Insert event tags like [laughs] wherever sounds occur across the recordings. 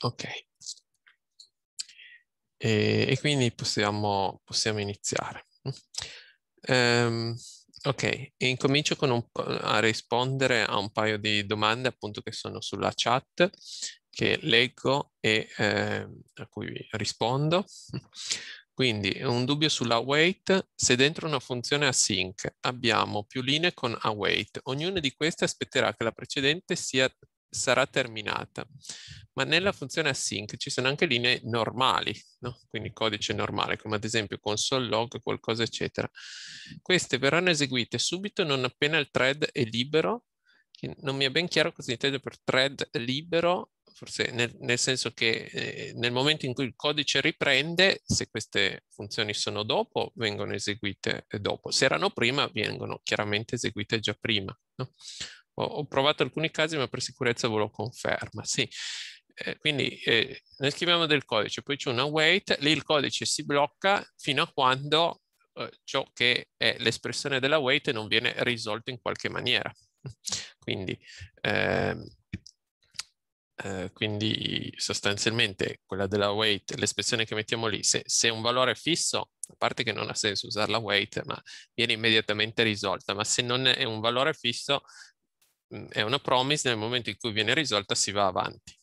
Ok. E, e quindi possiamo, possiamo iniziare. Um, ok, incomincio un, a rispondere a un paio di domande appunto che sono sulla chat che leggo e eh, a cui rispondo. Quindi un dubbio sulla await, se dentro una funzione async abbiamo più linee con await, ognuna di queste aspetterà che la precedente sia sarà terminata. Ma nella funzione async ci sono anche linee normali, no? quindi codice normale, come ad esempio console log, qualcosa eccetera. Queste verranno eseguite subito non appena il thread è libero, non mi è ben chiaro cosa intendo per thread libero, forse nel, nel senso che eh, nel momento in cui il codice riprende, se queste funzioni sono dopo, vengono eseguite dopo. Se erano prima, vengono chiaramente eseguite già prima. No? ho, ho provato alcuni casi, ma per sicurezza ve lo conferma. Sì. Eh, quindi eh, noi scriviamo del codice, poi c'è una wait, lì il codice si blocca fino a quando eh, ciò che è l'espressione della wait non viene risolto in qualche maniera. [laughs] Quindi, ehm, eh, quindi sostanzialmente quella della weight, l'espressione che mettiamo lì, se, se un valore è fisso, a parte che non ha senso usare la weight, ma viene immediatamente risolta, ma se non è un valore fisso è una promise, nel momento in cui viene risolta si va avanti.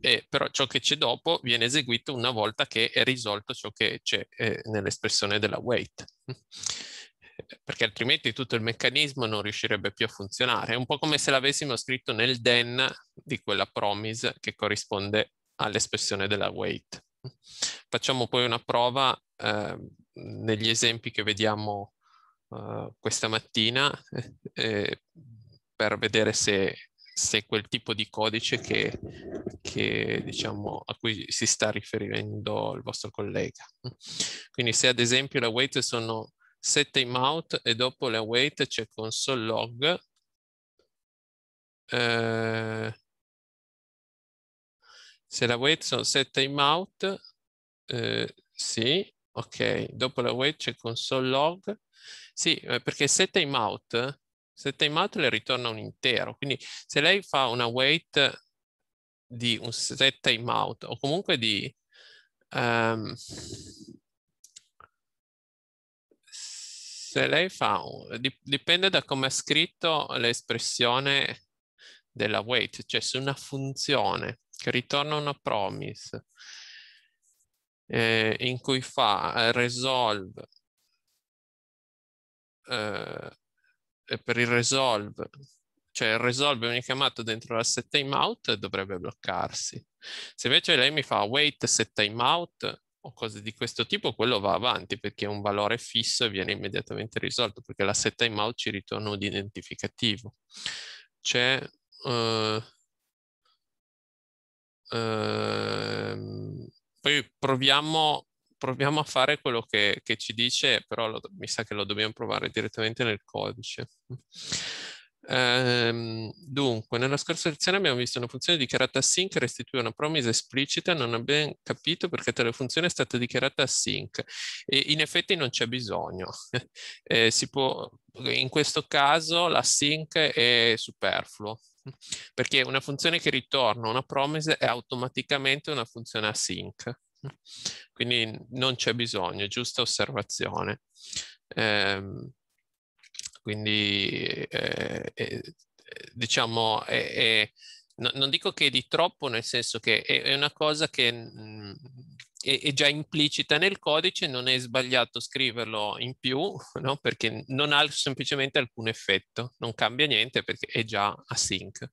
E però ciò che c'è dopo viene eseguito una volta che è risolto ciò che c'è eh, nell'espressione della wait eh, perché altrimenti tutto il meccanismo non riuscirebbe più a funzionare. È un po' come se l'avessimo scritto nel den di quella promise che corrisponde all'espressione della wait. Facciamo poi una prova eh, negli esempi che vediamo eh, questa mattina. Eh, per vedere se, se quel tipo di codice che, che, diciamo, a cui si sta riferendo il vostro collega. Quindi se ad esempio le await sono set timeout e dopo le await c'è console log, eh, se la wait sono set timeout, eh, sì, ok, dopo la wait c'è console log, sì, eh, perché set timeout se timeout le ritorna un intero, quindi se lei fa una wait di un set timeout o comunque di... Um, se lei fa, dipende da come ha scritto l'espressione della wait, cioè se una funzione che ritorna una promise eh, in cui fa eh, resolve eh, eh, per il resolve, cioè il resolve viene chiamato dentro la set timeout dovrebbe bloccarsi. Se invece lei mi fa wait set timeout o cose di questo tipo, quello va avanti perché è un valore fisso e viene immediatamente risolto perché la set timeout ci ritorna un identificativo. C'è uh, uh, poi proviamo proviamo a fare quello che, che ci dice, però lo, mi sa che lo dobbiamo provare direttamente nel codice. Ehm, dunque, nella scorsa lezione abbiamo visto una funzione dichiarata async che restituì una promise esplicita, non abbiamo capito perché tale funzione è stata dichiarata async e in effetti non c'è bisogno. [laughs] Eh, può, in questo caso la sync è superfluo perché una funzione che ritorna una promise è automaticamente una funzione async quindi non c'è bisogno, giusta osservazione. Ehm, quindi eh, eh, diciamo è, no, non dico che è di troppo nel senso che è, è una cosa che mh, mm, è, è, già implicita nel codice non è sbagliato scriverlo in più no? perché non ha semplicemente alcun effetto non cambia niente perché è già async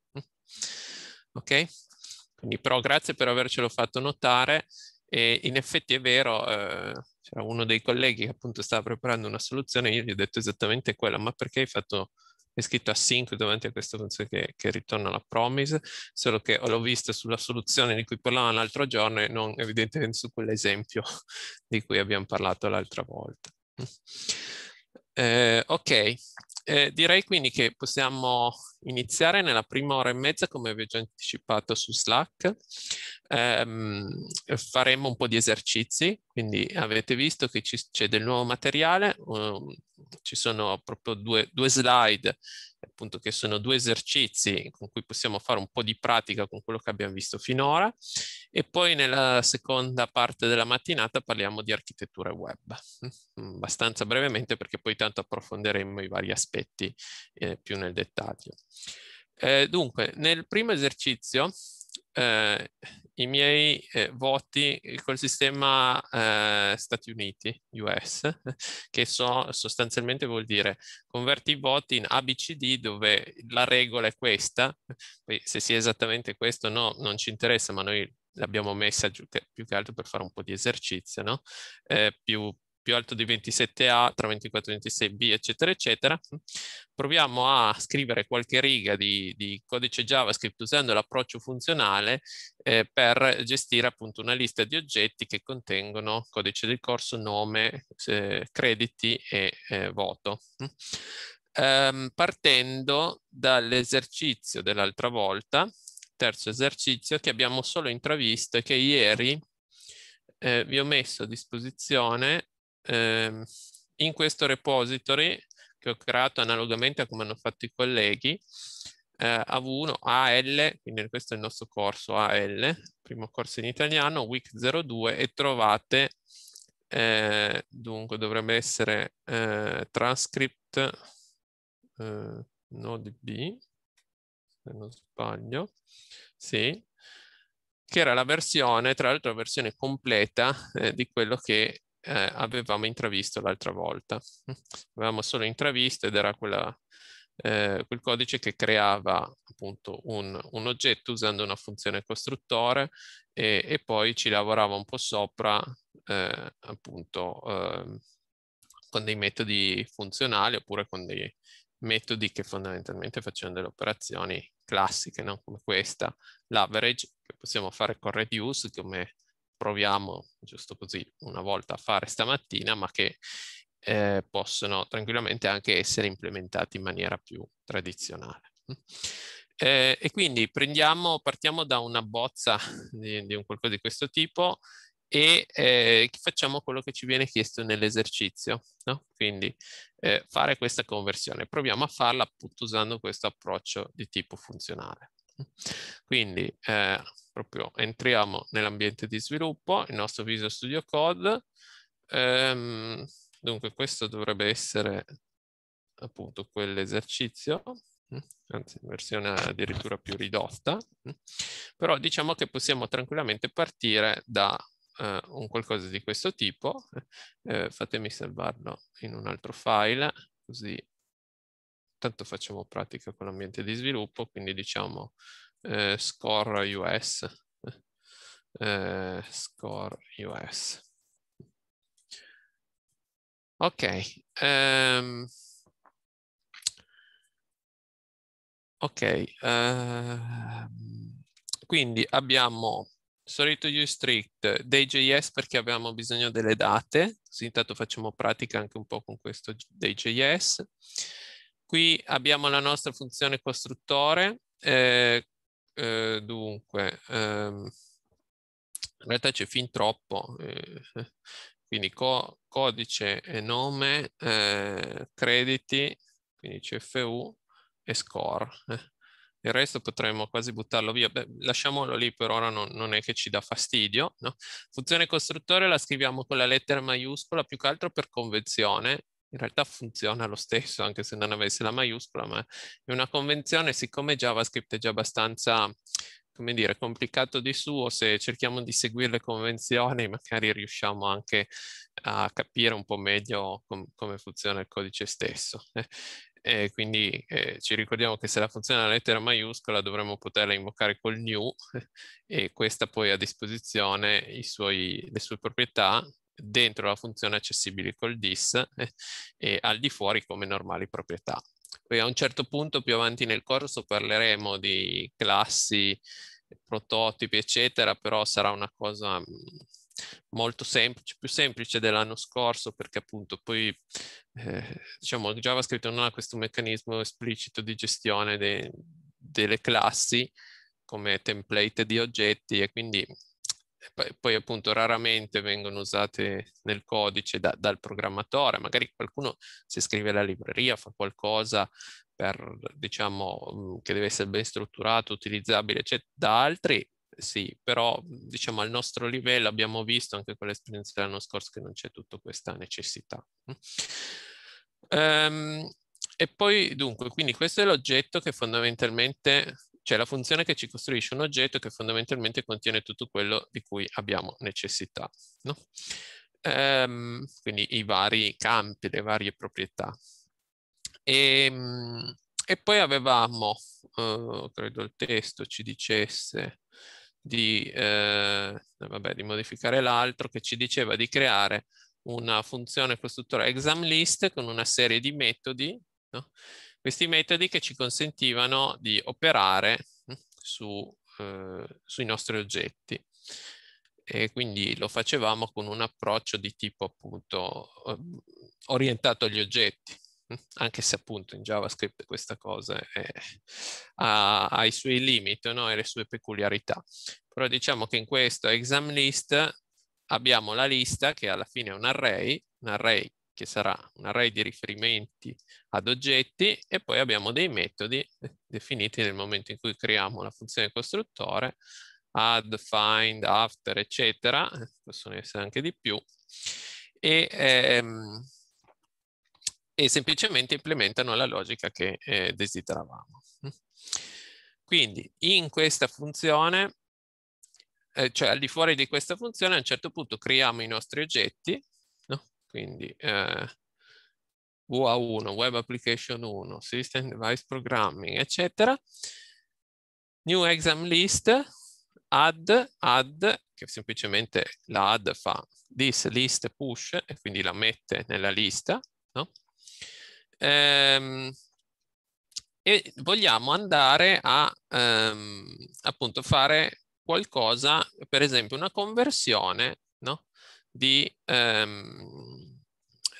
ok quindi però grazie per avercelo fatto notare e in effetti è vero, eh, c'era cioè, uno dei colleghi che appunto stava preparando una soluzione, io gli ho detto esattamente quella, ma perché hai fatto è scritto async davanti a questa funzione che, che, ritorna la promise, solo che l'ho vista sulla soluzione di cui parlavamo l'altro giorno e non evidentemente su quell'esempio [laughs] di cui abbiamo parlato l'altra volta. Eh, ok, eh, direi quindi che possiamo iniziare nella prima ora e mezza, come vi ho già anticipato su Slack. Ehm, faremo un po' di esercizi, quindi avete visto che c'è del nuovo materiale, um, ci sono proprio due, due slide appunto che sono due esercizi con cui possiamo fare un po' di pratica con quello che abbiamo visto finora e poi nella seconda parte della mattinata parliamo di architetture web, mm, abbastanza brevemente perché poi tanto approfondiremo i vari aspetti eh, più nel dettaglio. Eh, dunque, nel primo esercizio eh, i miei eh, voti col sistema eh, Stati Uniti, US, [laughs] che so, sostanzialmente vuol dire converti i voti in ABCD dove la regola è questa, se sia esattamente questo no, non ci interessa, ma noi l'abbiamo messa più che altro per fare un po' di esercizio, no? Eh, più più alto di 27A, tra 24 e 26B, eccetera, eccetera. Proviamo a scrivere qualche riga di, di codice JavaScript usando l'approccio funzionale eh, per gestire appunto una lista di oggetti che contengono codice del corso, nome, eh, crediti e eh, voto. Um, partendo dall'esercizio dell'altra volta, terzo esercizio che abbiamo solo intravisto e che ieri eh, vi ho messo a disposizione eh, in questo repository che ho creato analogamente a come hanno fatto i colleghi, eh, AV1, AL, quindi questo è il nostro corso AL, primo corso in italiano, week 02 e trovate, eh, dunque dovrebbe essere eh, transcript eh, B, se non sbaglio, sì, che era la versione, tra l'altro la versione completa eh, di quello che eh, avevamo intravisto l'altra volta. [laughs] Avevamo solo intravisto ed era quella, eh, quel codice che creava appunto un, un, oggetto usando una funzione costruttore e, e poi ci lavorava un po' sopra eh, appunto ehm, con dei metodi funzionali oppure con dei metodi che fondamentalmente facevano delle operazioni classiche, non come questa, l'average, che possiamo fare con reduce, come proviamo giusto così una volta a fare stamattina, ma che eh, possono tranquillamente anche essere implementati in maniera più tradizionale. Eh, e quindi prendiamo, partiamo da una bozza di, di un qualcosa di questo tipo e eh, facciamo quello che ci viene chiesto nell'esercizio, no? quindi eh, fare questa conversione. Proviamo a farla appunto usando questo approccio di tipo funzionale. Quindi eh, proprio entriamo nell'ambiente di sviluppo, il nostro Visual Studio Code. Ehm, dunque questo dovrebbe essere appunto quell'esercizio, mm, anzi in versione addirittura più ridotta, mm, però diciamo che possiamo tranquillamente partire da eh, un qualcosa di questo tipo. Eh, fatemi salvarlo in un altro file, così tanto facciamo pratica con l'ambiente di sviluppo, quindi diciamo eh, score US. Eh, score US. Ok. Um, ok. Uh, quindi abbiamo sorry to you strict, day.js perché abbiamo bisogno delle date, così intanto facciamo pratica anche un po' con questo day.js. Qui abbiamo la nostra funzione costruttore, eh, eh, dunque, ehm, in realtà c'è fin troppo, eh, [laughs] quindi co codice e nome, eh, crediti, quindi CFU e score. [laughs] Il resto potremmo quasi buttarlo via, Beh, lasciamolo lì per ora, non, non, è che ci dà fastidio. No? Funzione costruttore la scriviamo con la lettera maiuscola più che altro per convenzione in realtà funziona lo stesso anche se non avesse la maiuscola, ma è una convenzione, siccome JavaScript è già abbastanza, come dire, complicato di suo, se cerchiamo di seguire le convenzioni magari riusciamo anche a capire un po' meglio com come funziona il codice stesso. Eh, e quindi eh, ci ricordiamo che se la funzione è una lettera maiuscola dovremmo poterla invocare col new [laughs] e questa poi ha a disposizione suoi, le sue proprietà dentro la funzione accessibile col dis e al di fuori come normali proprietà. Poi a un certo punto più avanti nel corso parleremo di classi, prototipi eccetera, però sarà una cosa mm, molto semplice, più semplice dell'anno scorso perché appunto poi eh, diciamo JavaScript non ha questo meccanismo esplicito di gestione de delle classi come template di oggetti e quindi poi, poi, appunto raramente vengono usate nel codice da, dal programmatore, magari qualcuno si scrive alla libreria, fa qualcosa per, diciamo, mm, che deve essere ben strutturato, utilizzabile, cioè, da altri sì, però mm, diciamo al nostro livello abbiamo visto anche con l'esperienza dell'anno scorso che non c'è tutta questa necessità. Um, e poi dunque, quindi questo è l'oggetto che fondamentalmente cioè la funzione che ci costruisce un oggetto che fondamentalmente contiene tutto quello di cui abbiamo necessità. No? Ehm, quindi i vari campi, le varie proprietà. E, ehm, e poi avevamo, eh, credo il testo ci dicesse, di, eh, vabbè, di modificare l'altro che ci diceva di creare una funzione costruttora exam list con una serie di metodi no? questi metodi che ci consentivano di operare hm, su, eh, sui nostri oggetti. E quindi lo facevamo con un approccio di tipo appunto ehm, orientato agli oggetti, hm, anche se appunto in JavaScript questa cosa è, ha, ha, i suoi limiti no? e le sue peculiarità. Però diciamo che in questo exam list abbiamo la lista che alla fine è un array, un array che sarà un array di riferimenti ad oggetti e poi abbiamo dei metodi definiti nel momento in cui creiamo la funzione costruttore, add, find, after, eccetera, possono essere anche di più, e, ehm, e semplicemente implementano la logica che eh, desideravamo. Quindi in questa funzione, eh, cioè al di fuori di questa funzione, a un certo punto creiamo i nostri oggetti, quindi eh, UA1, Web Application 1, System Device Programming, eccetera. New Exam List, add, add, che semplicemente la add fa this list push e quindi la mette nella lista, no? Ehm, e vogliamo andare a ehm, appunto fare qualcosa, per esempio una conversione no? di, ehm,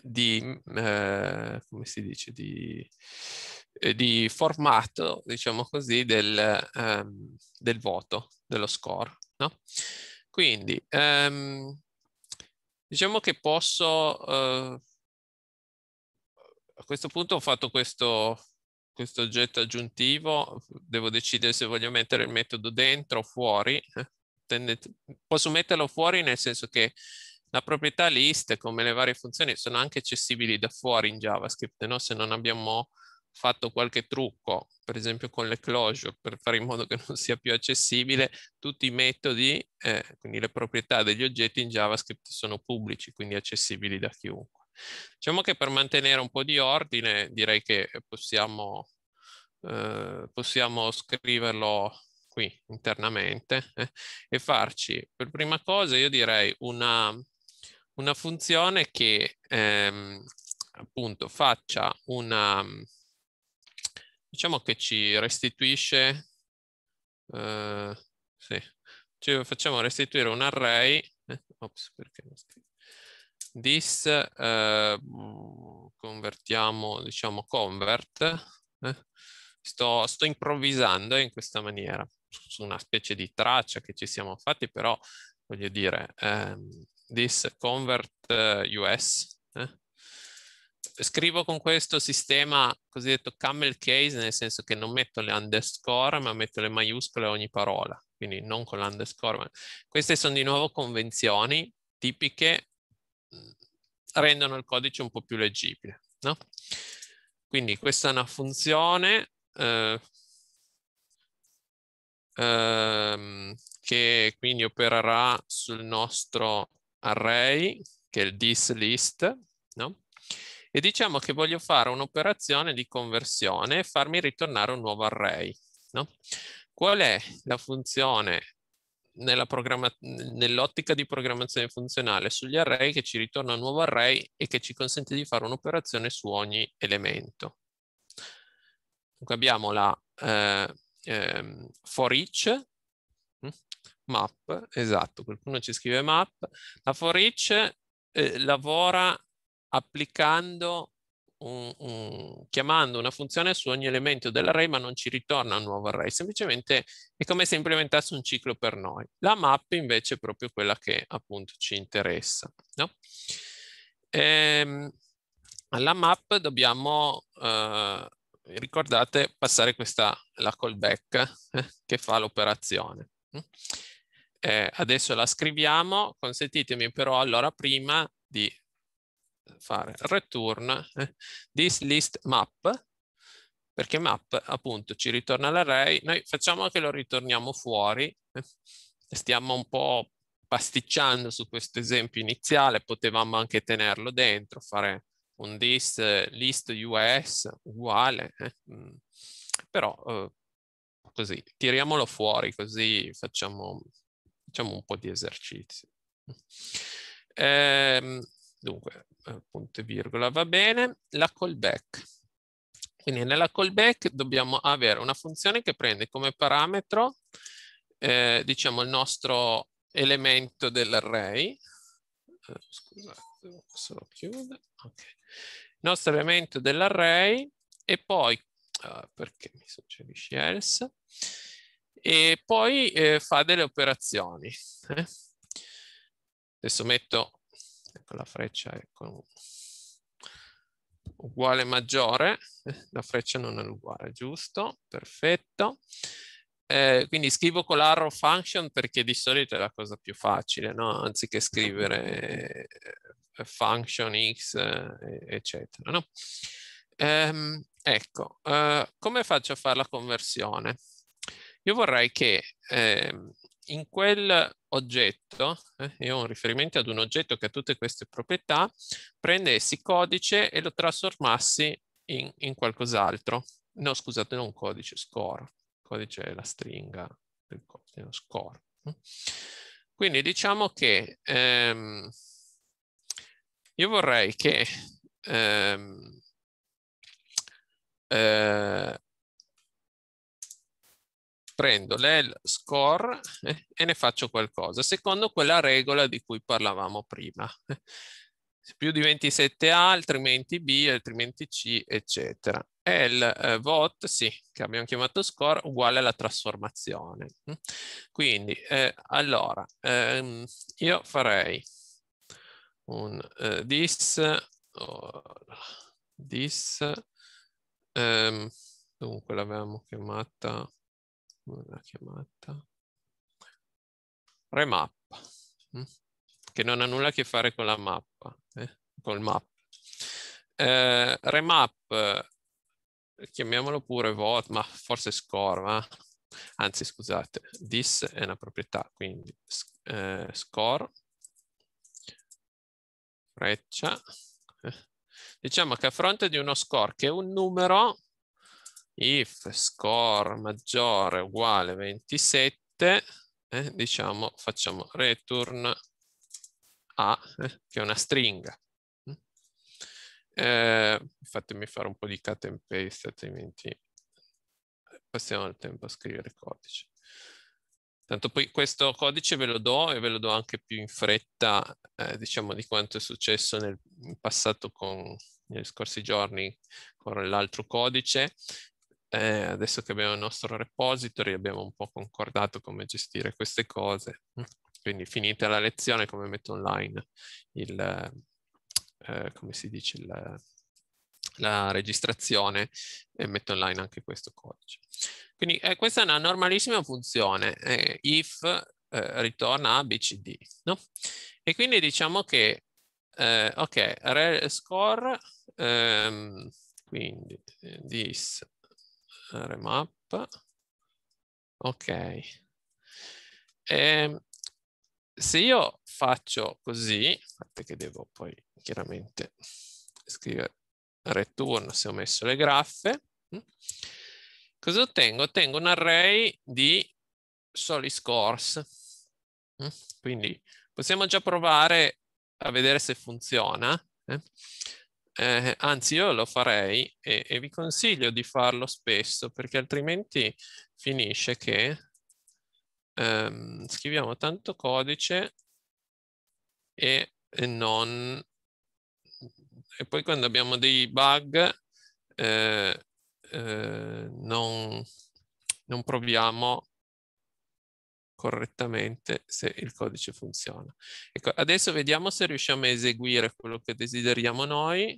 di, eh, come si dice, di, eh, di formato, diciamo così, del, ehm, del voto, dello score. No? Quindi, ehm, diciamo che posso, eh, a questo punto ho fatto questo, questo oggetto aggiuntivo, devo decidere se voglio mettere il metodo dentro o fuori, eh, posso metterlo fuori nel senso che la proprietà list, come le varie funzioni, sono anche accessibili da fuori in JavaScript, no? se non abbiamo fatto qualche trucco, per esempio con le closure, per fare in modo che non sia più accessibile, tutti i metodi, eh, quindi le proprietà degli oggetti in JavaScript sono pubblici, quindi accessibili da chiunque. Diciamo che per mantenere un po' di ordine direi che possiamo, eh, possiamo scriverlo qui internamente eh, e farci per prima cosa io direi una, una funzione che ehm, appunto faccia una, diciamo che ci restituisce, eh, sì, ci facciamo restituire un array, eh, ops, perché non this, eh, convertiamo, diciamo convert, eh, sto, sto improvvisando in questa maniera, su una specie di traccia che ci siamo fatti, però voglio dire, ehm, this convert eh, US. Eh? Scrivo con questo sistema cosiddetto camel case, nel senso che non metto le underscore, ma metto le maiuscole a ogni parola, quindi non con l'underscore. Ma... Queste sono di nuovo convenzioni tipiche, mm, rendono il codice un po' più leggibile. No? Quindi questa è una funzione eh, ehm, che quindi opererà sul nostro array, che è il this list, no? e diciamo che voglio fare un'operazione di conversione e farmi ritornare un nuovo array. No? Qual è la funzione nell'ottica di programmazione funzionale sugli array che ci ritorna un nuovo array e che ci consente di fare un'operazione su ogni elemento? Dunque abbiamo la eh, eh, for each, map, esatto, qualcuno ci scrive map. La for each eh, lavora applicando un, un, chiamando una funzione su ogni elemento dell'array ma non ci ritorna un nuovo array, semplicemente è come se implementasse un ciclo per noi. La map invece è proprio quella che appunto ci interessa. No? E, ehm, alla map dobbiamo, eh, ricordate, passare questa, la callback eh, che fa l'operazione. Mm? Eh, adesso la scriviamo, consentitemi però allora prima di eh, fare return eh, this list map, perché map appunto ci ritorna l'array, noi facciamo che lo ritorniamo fuori, eh, stiamo un po' pasticciando su questo esempio iniziale, potevamo anche tenerlo dentro, fare un this eh, list US uguale, eh, mm. però eh, così, tiriamolo fuori così facciamo facciamo un po' di esercizi. Ehm, eh, dunque, punto e virgola va bene, la callback. Quindi nella callback dobbiamo avere una funzione che prende come parametro, eh, diciamo, il nostro elemento dell'array. Eh, scusate, lo chiude. Okay. Il nostro elemento dell'array e poi, ah, perché mi suggerisce else, e poi eh, fa delle operazioni. Eh? Adesso metto ecco la freccia ecco, uguale maggiore, la freccia non è uguale, giusto? Perfetto. Eh, quindi scrivo con l'arrow function perché di solito è la cosa più facile, no? anziché scrivere eh, function x, eh, eccetera. No? Ehm, ecco, eh, come faccio a fare la conversione? Io vorrei che eh, in quel oggetto, eh, io ho un riferimento ad un oggetto che ha tutte queste proprietà, prendessi codice e lo trasformassi in, in qualcos'altro. No, scusate, non codice, score. Codice è la stringa del codice, score. Quindi diciamo che ehm, io vorrei che ehm, eh, prendo l'el score [laughs] e ne faccio qualcosa, secondo quella regola di cui parlavamo prima. Più di 27A, altrimenti B, altrimenti C, eccetera. E il eh, VOT, sì, che abbiamo chiamato score, uguale alla trasformazione. Quindi, eh, allora, ehm, io farei un eh, this, oh, this, ehm, dunque l'avevamo chiamata una chiamata remap mm. che non ha nulla a che fare con la mappa eh? col map eh, remap chiamiamolo pure vote ma forse score eh? ma anzi scusate this è una proprietà quindi eh, score freccia eh? diciamo che a fronte di uno score che è un numero if score maggiore uguale 27, eh, diciamo, facciamo return a, eh, che è una stringa. Mm. Eh, fatemi fare un po' di cut and paste, altrimenti passiamo il tempo a scrivere codice. Tanto poi questo codice ve lo do e ve lo do anche più in fretta, eh, diciamo, di quanto è successo nel passato con, negli scorsi giorni con l'altro codice, eh, adesso che abbiamo il nostro repository abbiamo un po' concordato come gestire queste cose. Mm. Quindi finita la lezione come metto online il, eh, come si dice, il, la registrazione e metto online anche questo codice. Quindi eh, questa è una normalissima funzione, eh, if eh, ritorna ABCD, no? E quindi diciamo che, eh, ok, score, ehm, quindi eh, this remap. Ok. E ehm, se io faccio così, aspetta che devo poi chiaramente scrivere return se ho messo le graffe, mm, cosa ottengo? Ottengo un array di soli scores. Mm, quindi possiamo già provare a vedere se funziona. Eh? Eh, anzi, io lo farei e, e, vi consiglio di farlo spesso perché altrimenti finisce che ehm, scriviamo tanto codice e, e, non... E poi quando abbiamo dei bug eh, eh, non, non proviamo correttamente se il codice funziona. Ecco, adesso vediamo se riusciamo a eseguire quello che desideriamo noi. È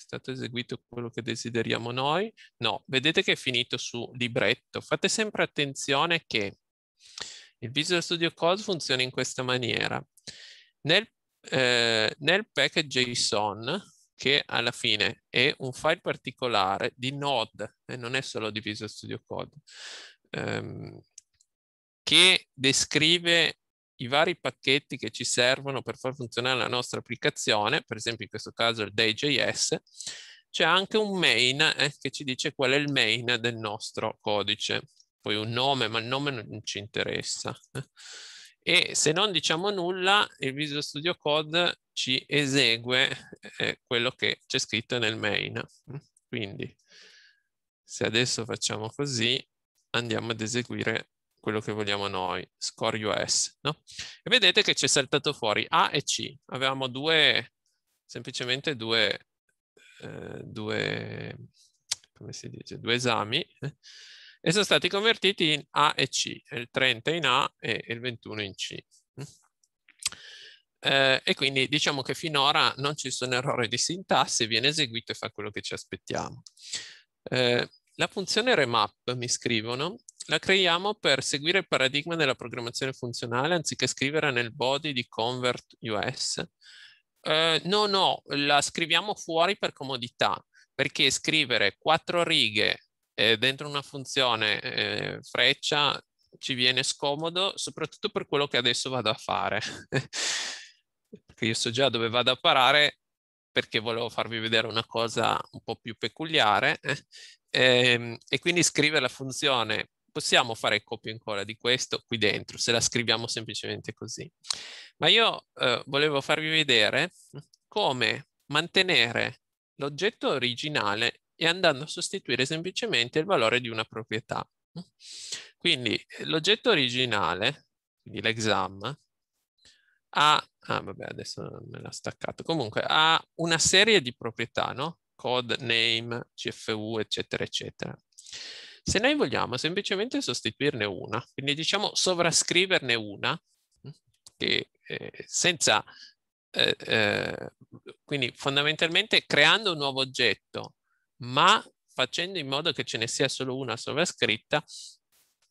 stato eseguito quello che desideriamo noi? No, vedete che è finito su libretto. Fate sempre attenzione che il Visual Studio Code funziona in questa maniera. Nel, eh, nel package JSON, che alla fine è un file particolare di Node, e eh, non è solo di Visual Studio Code, ehm, che descrive i vari pacchetti che ci servono per far funzionare la nostra applicazione, per esempio in questo caso il Day.js, c'è anche un main eh, che ci dice qual è il main del nostro codice. Poi un nome, ma il nome non ci interessa. E se non diciamo nulla, il Visual Studio Code ci esegue eh, quello che c'è scritto nel main. Quindi, se adesso facciamo così, andiamo ad eseguire quello che vogliamo noi, score US, no? E vedete che ci è saltato fuori A e C. Avevamo due, semplicemente due, eh, due, come si dice, due esami eh? e sono stati convertiti in A e C, il 30 in A e il 21 in C. Mm. Eh, e quindi diciamo che finora non ci sono errori di sintassi, viene eseguito e fa quello che ci aspettiamo. Eh, la funzione remap, mi scrivono, la creiamo per seguire il paradigma della programmazione funzionale anziché scrivere nel body di convert US. Eh, no, no, la scriviamo fuori per comodità, perché scrivere quattro righe eh, dentro una funzione eh, freccia ci viene scomodo, soprattutto per quello che adesso vado a fare. [laughs] perché io so già dove vado a parare perché volevo farvi vedere una cosa un po' più peculiare e, ehm, e quindi scrive la funzione possiamo fare copia e incolla di questo qui dentro, se la scriviamo semplicemente così. Ma io eh, volevo farvi vedere come mantenere l'oggetto originale e andando a sostituire semplicemente il valore di una proprietà. Quindi l'oggetto originale, quindi l'exam, ha, ah, vabbè, adesso me l'ha staccato, comunque ha una serie di proprietà, no? code name, CFU, eccetera, eccetera. Se noi vogliamo semplicemente sostituirne una, quindi diciamo sovrascriverne una, che, eh, senza, eh, eh, quindi fondamentalmente creando un nuovo oggetto, ma facendo in modo che ce ne sia solo una sovrascritta,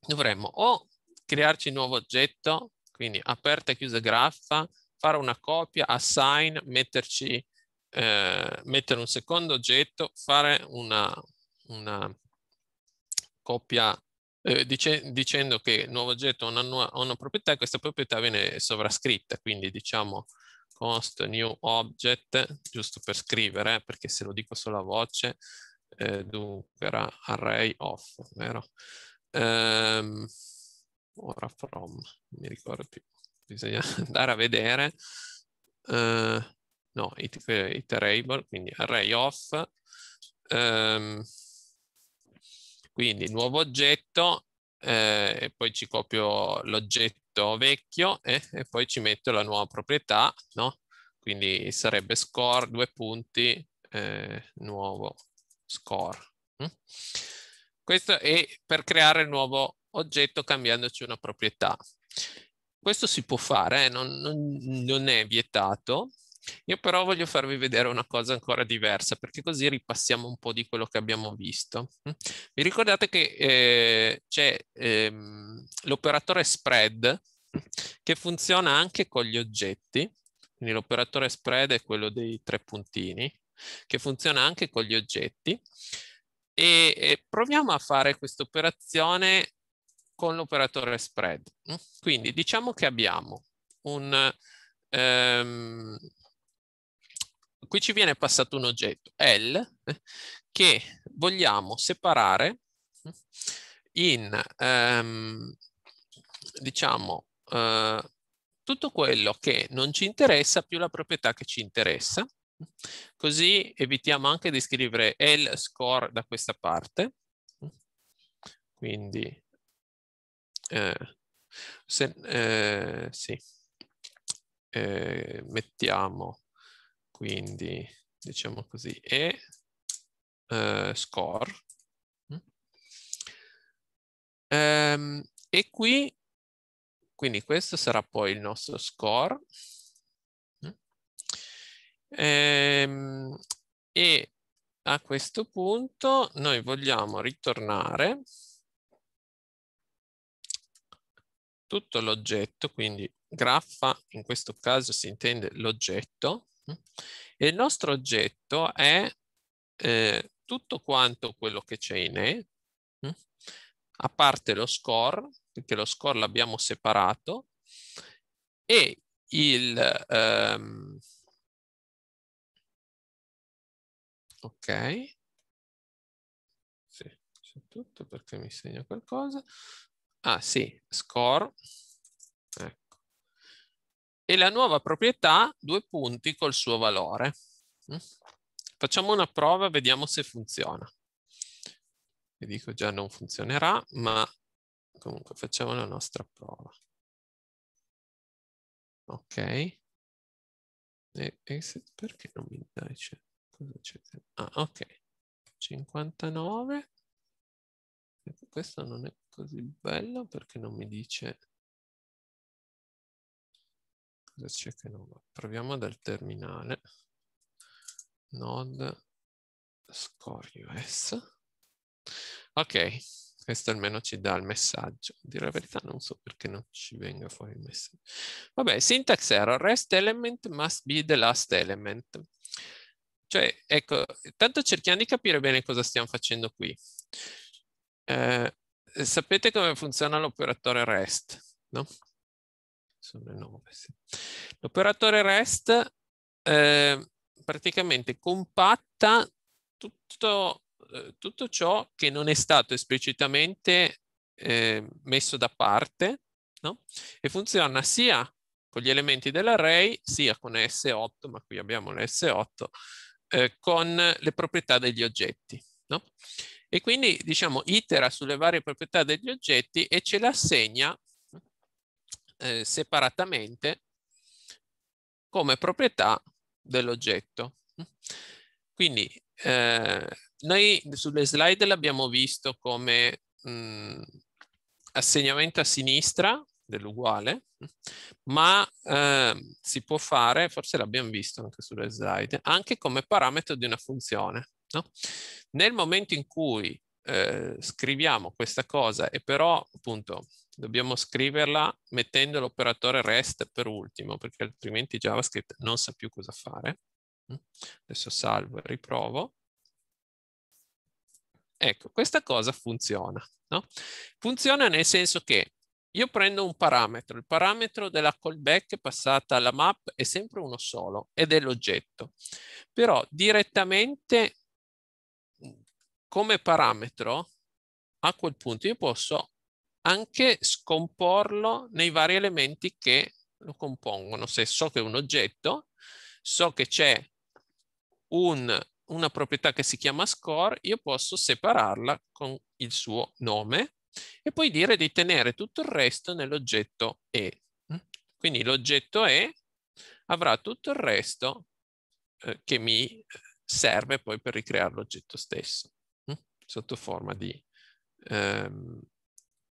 dovremmo o crearci un nuovo oggetto, quindi aperta e chiusa graffa, fare una copia, assign, metterci eh, mettere un secondo oggetto, fare una, una coppia eh, dice, dicendo che il nuovo oggetto ha una, ha una proprietà e questa proprietà viene sovrascritta, quindi diciamo const new object, giusto per scrivere, perché se lo dico solo a voce, eh, dunque era array off, vero? Ehm, ora from, non mi ricordo più, bisogna [laughs] andare a vedere. Ehm, no, it, eh, iterable, quindi array of, ehm, quindi nuovo oggetto, eh, e poi ci copio l'oggetto vecchio eh, e poi ci metto la nuova proprietà, no? Quindi sarebbe score, due punti, eh, nuovo score. Mm? Questo è per creare il nuovo oggetto cambiandoci una proprietà. Questo si può fare, eh, non, non, non è vietato, io però voglio farvi vedere una cosa ancora diversa, perché così ripassiamo un po' di quello che abbiamo visto. Mm? Vi ricordate che eh, c'è ehm, l'operatore spread che funziona anche con gli oggetti, quindi l'operatore spread è quello dei tre puntini, che funziona anche con gli oggetti, e, e proviamo a fare questa operazione con l'operatore spread. Mm? Quindi diciamo che abbiamo un... Um, qui ci viene passato un oggetto L che vogliamo separare in ehm, diciamo eh, tutto quello che non ci interessa più la proprietà che ci interessa così evitiamo anche di scrivere L score da questa parte quindi eh, se, eh, sì. Eh, mettiamo quindi diciamo così, e eh, score. Mm. Ehm, e qui, quindi questo sarà poi il nostro score. Mm. Ehm, e a questo punto noi vogliamo ritornare tutto l'oggetto, quindi graffa in questo caso si intende l'oggetto, e il nostro oggetto è eh, tutto quanto quello che c'è in E, mm, a parte lo score, perché lo score l'abbiamo separato, e il... Ehm, ok, sì, c'è tutto perché mi segna qualcosa. Ah sì, score, ecco e la nuova proprietà due punti col suo valore. Mm? Facciamo una prova, vediamo se funziona. Vi dico già non funzionerà, ma comunque facciamo la nostra prova. Ok. E, e se, perché non mi dai? Ah, ok. 59. Questo non è così bello perché non mi dice cosa c'è che non va? Proviamo dal terminale node score us. Ok, questo almeno ci dà il messaggio. Dire la verità non so perché non ci venga fuori il messaggio. Vabbè, syntax error, rest element must be the last element. Cioè, ecco, intanto cerchiamo di capire bene cosa stiamo facendo qui. Eh, sapete come funziona l'operatore rest, no? sono le 9. Sì. L'operatore REST eh, praticamente compatta tutto, eh, tutto, ciò che non è stato esplicitamente eh, messo da parte no? e funziona sia con gli elementi dell'array sia con S8, ma qui abbiamo l'S8, eh, con le proprietà degli oggetti. No? E quindi, diciamo, itera sulle varie proprietà degli oggetti e ce l'assegna eh, separatamente come proprietà dell'oggetto. Quindi eh, noi sulle slide l'abbiamo visto come mh, mm, assegnamento a sinistra dell'uguale, ma eh, si può fare, forse l'abbiamo visto anche sulle slide, anche come parametro di una funzione. No? Nel momento in cui eh, scriviamo questa cosa e però appunto dobbiamo scriverla mettendo l'operatore REST per ultimo, perché altrimenti JavaScript non sa più cosa fare. Mm. Adesso salvo e riprovo. Ecco, questa cosa funziona. No? Funziona nel senso che io prendo un parametro, il parametro della callback passata alla map è sempre uno solo ed è l'oggetto, però direttamente mm, come parametro a quel punto io posso anche scomporlo nei vari elementi che lo compongono. Se so che è un oggetto, so che c'è un, una proprietà che si chiama score, io posso separarla con il suo nome e poi dire di tenere tutto il resto nell'oggetto E. Quindi l'oggetto E avrà tutto il resto eh, che mi eh, serve poi per ricreare l'oggetto stesso, hm? sotto forma di, ehm,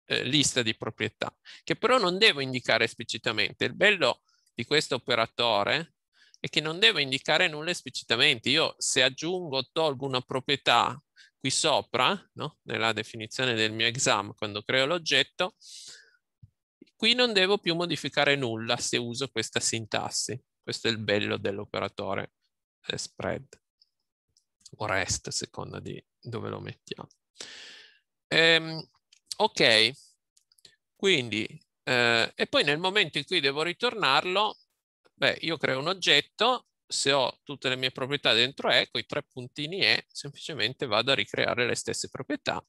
eh, lista di proprietà, che però non devo indicare esplicitamente. Il bello di questo operatore è che non devo indicare nulla esplicitamente. Io se aggiungo o tolgo una proprietà qui sopra, no? nella definizione del mio exam, quando creo l'oggetto, qui non devo più modificare nulla se uso questa sintassi. Questo è il bello dell'operatore eh, spread o rest, a seconda di dove lo mettiamo. Ehm, Ok, quindi, eh, e poi nel momento in cui devo ritornarlo, beh, io creo un oggetto, se ho tutte le mie proprietà dentro E, con i tre puntini E, semplicemente vado a ricreare le stesse proprietà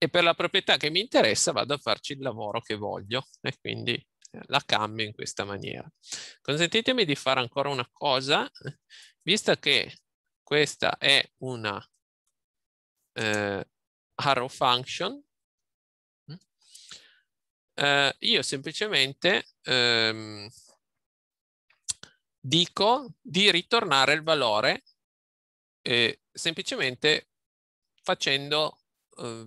e per la proprietà che mi interessa vado a farci il lavoro che voglio e quindi eh, la cambio in questa maniera. Consentitemi di fare ancora una cosa, visto che questa è una eh, arrow function, eh, io semplicemente ehm, dico di ritornare il valore eh, semplicemente facendo, eh,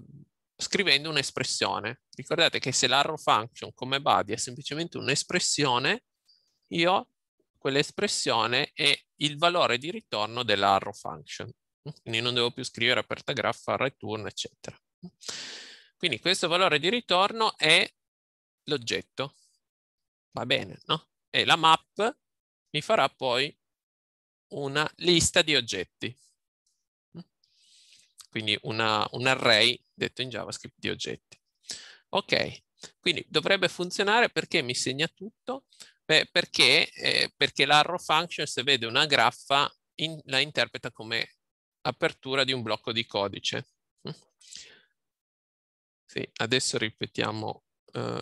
scrivendo un'espressione. Ricordate che se l'arrow function come body è semplicemente un'espressione, io quell'espressione è il valore di ritorno dell'arrow function. Quindi non devo più scrivere aperta graffa, return, eccetera. Quindi questo valore di ritorno è l'oggetto. Va bene, no? E la map mi farà poi una lista di oggetti. Quindi una, un array detto in JavaScript di oggetti. Ok, quindi dovrebbe funzionare perché mi segna tutto? Beh, perché, eh, perché l'arrow function se vede una graffa in, la interpreta come apertura di un blocco di codice. Sì, adesso ripetiamo. Uh,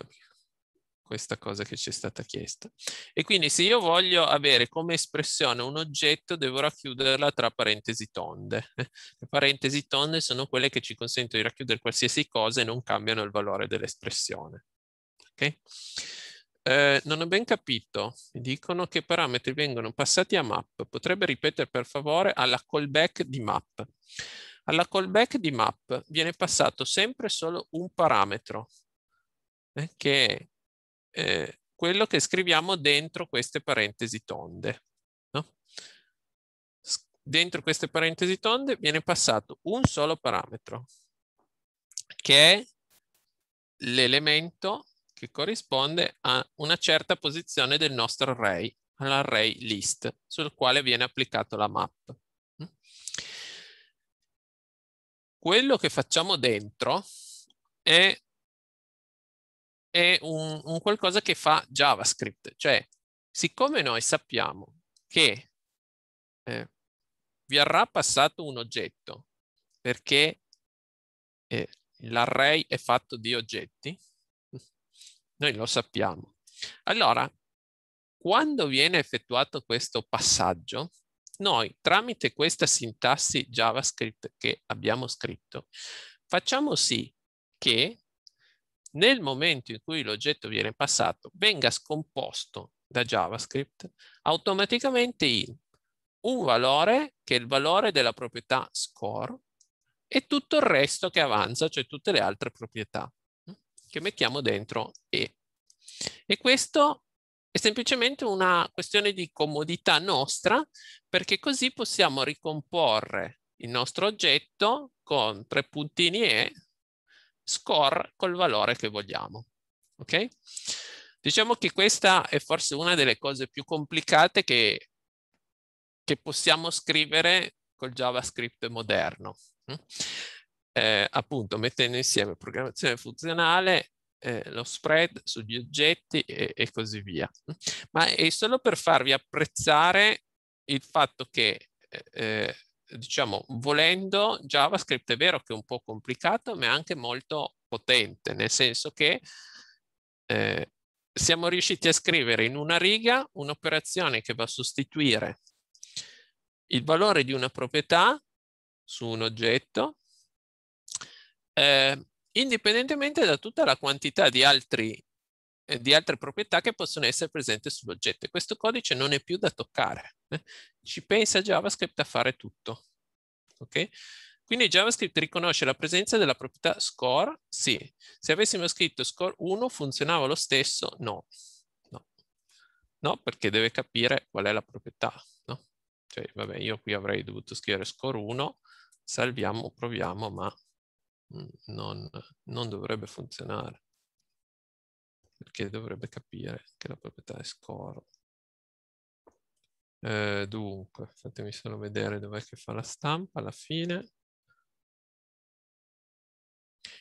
questa cosa che ci è stata chiesta. E quindi se io voglio avere come espressione un oggetto, devo racchiuderla tra parentesi tonde. [laughs] Le parentesi tonde sono quelle che ci consentono di racchiudere qualsiasi cosa e non cambiano il valore dell'espressione. Okay? Eh, non ho ben capito, mi dicono che parametri vengono passati a map. Potrebbe ripetere per favore alla callback di map. Alla callback di map viene passato sempre solo un parametro, eh, che è eh, quello che scriviamo dentro queste parentesi tonde. No? Dentro queste parentesi tonde viene passato un solo parametro, che è l'elemento che corrisponde a una certa posizione del nostro array, all'array list, sul quale viene applicato la map. Mm? Quello che facciamo dentro è è un, un qualcosa che fa JavaScript, cioè siccome noi sappiamo che eh, vi verrà passato un oggetto perché eh, l'array è fatto di oggetti, [laughs] noi lo sappiamo. Allora, quando viene effettuato questo passaggio, noi tramite questa sintassi JavaScript che abbiamo scritto, facciamo sì che nel momento in cui l'oggetto viene passato, venga scomposto da JavaScript automaticamente in un valore che è il valore della proprietà score e tutto il resto che avanza, cioè tutte le altre proprietà mm, che mettiamo dentro e. E questo è semplicemente una questione di comodità nostra perché così possiamo ricomporre il nostro oggetto con tre puntini e score col valore che vogliamo. Ok? Diciamo che questa è forse una delle cose più complicate che, che possiamo scrivere col JavaScript moderno. Hm? Eh, appunto, mettendo insieme programmazione funzionale, eh, lo spread sugli oggetti e, e così via. Hm? Ma è solo per farvi apprezzare il fatto che eh, eh diciamo, volendo, JavaScript è vero che è un po' complicato, ma è anche molto potente, nel senso che eh, siamo riusciti a scrivere in una riga un'operazione che va a sostituire il valore di una proprietà su un oggetto, eh, indipendentemente da tutta la quantità di altri eh, di altre proprietà che possono essere presenti sull'oggetto. E questo codice non è più da toccare. Eh. Ci pensa JavaScript a fare tutto. Okay? Quindi JavaScript riconosce la presenza della proprietà score? Sì. Se avessimo scritto score 1 funzionava lo stesso? No. No, no perché deve capire qual è la proprietà. No? Cioè, vabbè, io qui avrei dovuto scrivere score 1, salviamo, proviamo, ma mm, non, non dovrebbe funzionare perché dovrebbe capire che la proprietà è score. Eh, dunque, fatemi solo vedere dov'è che fa la stampa alla fine.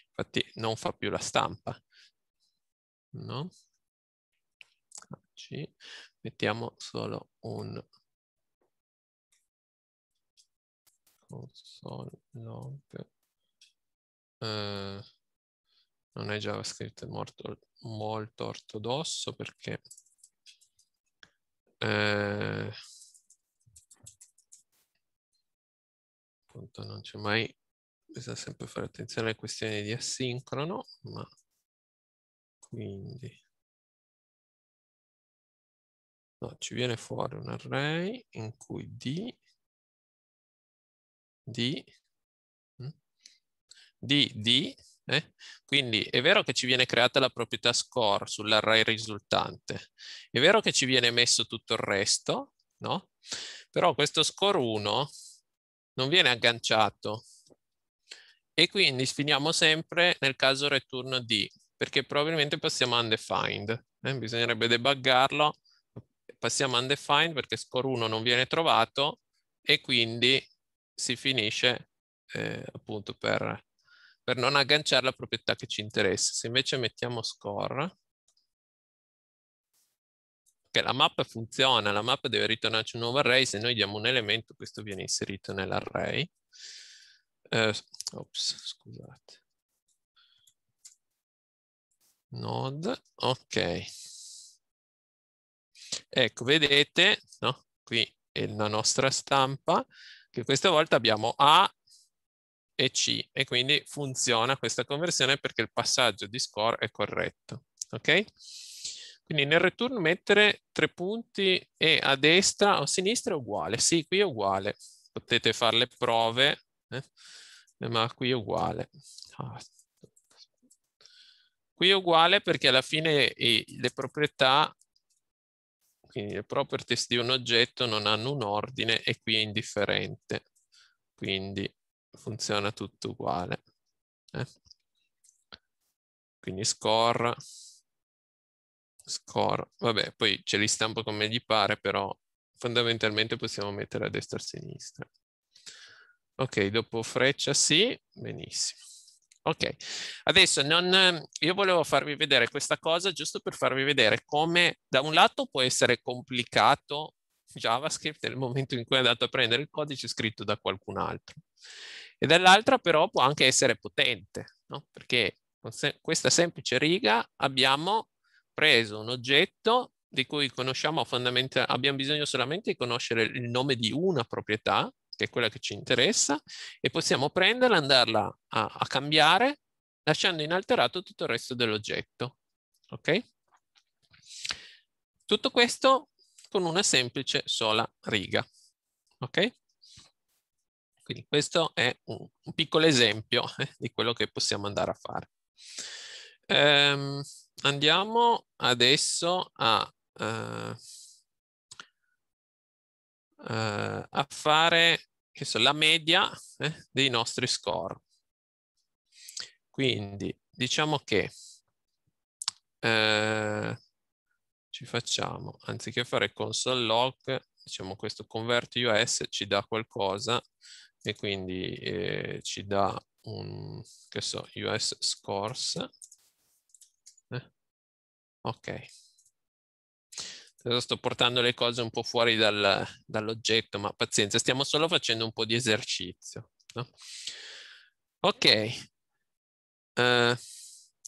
Infatti non fa più la stampa, no? Ci mettiamo solo un console log. Eh, non è JavaScript, è morto molto ortodosso perché eh, appunto non c'è mai, bisogna sempre fare attenzione alle questioni di asincrono, ma quindi no, ci viene fuori un array in cui d, d, mm? d, d eh? Quindi è vero che ci viene creata la proprietà score sull'array risultante, è vero che ci viene messo tutto il resto, no? però questo score 1 non viene agganciato e quindi finiamo sempre nel caso return D, perché probabilmente passiamo a undefined, eh? bisognerebbe debuggarlo, passiamo a undefined perché score 1 non viene trovato e quindi si finisce eh, appunto per per non agganciare la proprietà che ci interessa. Se invece mettiamo score, che la mappa funziona, la mappa deve ritornarci un nuovo array, se noi diamo un elemento questo viene inserito nell'array. Eh, ops, scusate. Node, ok. Ecco, vedete, no? qui è la nostra stampa, che questa volta abbiamo A e C e quindi funziona questa conversione perché il passaggio di score è corretto. Ok? Quindi nel return mettere tre punti e a destra o a sinistra è uguale. Sì, qui è uguale. Potete fare le prove, eh? ma qui è uguale. Ah. Qui è uguale perché alla fine le proprietà, quindi le properties di un oggetto non hanno un ordine e qui è indifferente. Quindi funziona tutto uguale. Eh? Quindi score, score, vabbè, poi ce li stampo come gli pare, però fondamentalmente possiamo mettere a destra e a sinistra. Ok, dopo freccia sì, benissimo. Ok, adesso non, io volevo farvi vedere questa cosa giusto per farvi vedere come da un lato può essere complicato JavaScript nel momento in cui è andato a prendere il codice scritto da qualcun altro. E dall'altra però può anche essere potente, no? perché con se questa semplice riga abbiamo preso un oggetto di cui conosciamo fondamentalmente, abbiamo bisogno solamente di conoscere il nome di una proprietà, che è quella che ci interessa, e possiamo prenderla, andarla a, a cambiare, lasciando inalterato tutto il resto dell'oggetto. Ok? Tutto questo con una semplice sola riga. Ok? Quindi questo è un, un piccolo esempio eh, di quello che possiamo andare a fare. Ehm, andiamo adesso a, uh, uh, a fare so, la media eh, dei nostri score. Quindi diciamo che uh, ci facciamo, anziché fare console log, diciamo questo convert US ci dà qualcosa e quindi eh, ci dà un, che so, US scores. Eh? Ok. Adesso sto portando le cose un po' fuori dal, dall'oggetto, ma pazienza, stiamo solo facendo un po' di esercizio. No? Ok. Uh,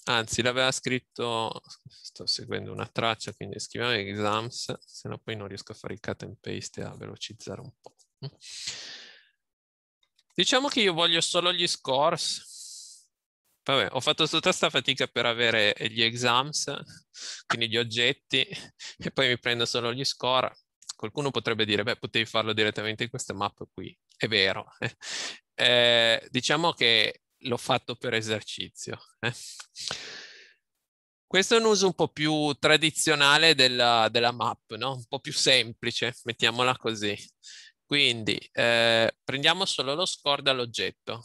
anzi l'aveva scritto, sto seguendo una traccia, quindi scriviamo exams, se no poi non riesco a fare il cut and paste e a velocizzare un po'. Diciamo che io voglio solo gli scores. Vabbè, ho fatto tutta questa fatica per avere gli exams, quindi gli oggetti, e poi mi prendo solo gli score. Qualcuno potrebbe dire, beh, potevi farlo direttamente in questa mappa qui. È vero. Eh, diciamo che l'ho fatto per esercizio. Eh. Questo è un uso un po' più tradizionale della, della map, no? un po' più semplice, mettiamola così. Quindi eh, prendiamo solo lo score dall'oggetto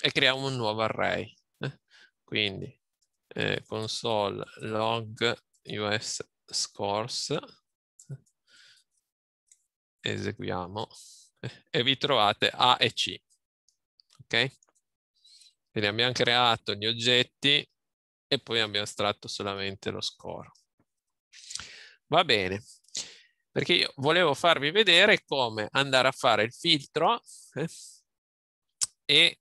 e creiamo un nuovo array. Eh? Quindi eh, console log us scores, eh, eseguiamo e vi trovate A e C. Ok? quindi abbiamo creato gli oggetti e poi abbiamo estratto solamente lo score. Va bene, perché io volevo farvi vedere come andare a fare il filtro eh, e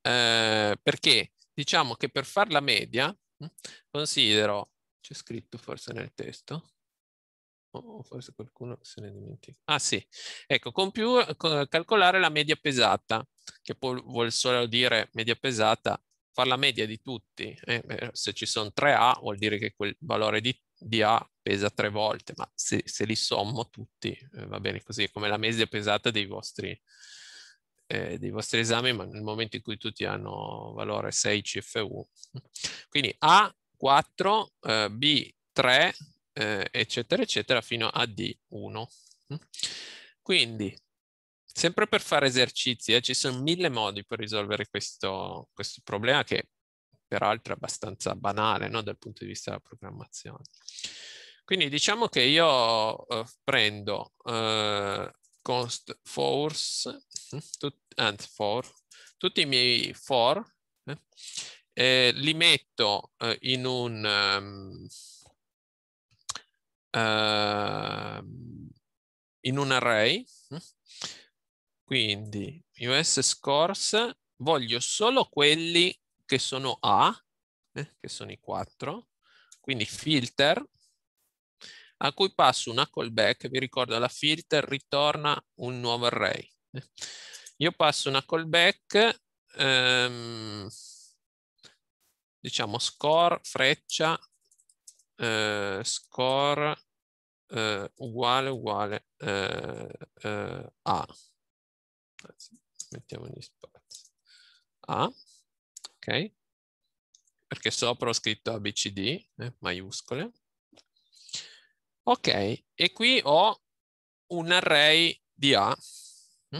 eh, perché diciamo che per fare la media mm, considero, c'è scritto forse nel testo, Oh, forse qualcuno se ne dimentica. Ah sì, ecco, computer, calcolare la media pesata, che poi vuol solo dire media pesata, fare la media di tutti. Eh, eh se ci sono 3A vuol dire che quel valore di, di A pesa tre volte, ma se, se li sommo tutti eh, va bene così, come la media pesata dei vostri, eh, dei vostri esami, ma nel momento in cui tutti hanno valore 6 CFU. Quindi A 4, eh, B 3, eh, eccetera, eccetera, fino a D1. Mm. Quindi, sempre per fare esercizi, eh, ci sono mille modi per risolvere questo, questo problema che peraltro è abbastanza banale no? dal punto di vista della programmazione. Quindi diciamo che io eh, prendo eh, const force, mm, tut, and for, tutti i miei for, eh, li metto eh, in un... Um, uh, in un array, hm? quindi US scores voglio solo quelli che sono A, eh, che sono i 4, quindi filter, a cui passo una callback, vi ricordo la filter ritorna un nuovo array. Eh. Io passo una callback, ehm, diciamo score, freccia, eh, score eh, uguale uguale eh, eh, a Anzi, mettiamo gli spazi a ok perché sopra ho scritto abcd eh, maiuscole ok e qui ho un array di a mm.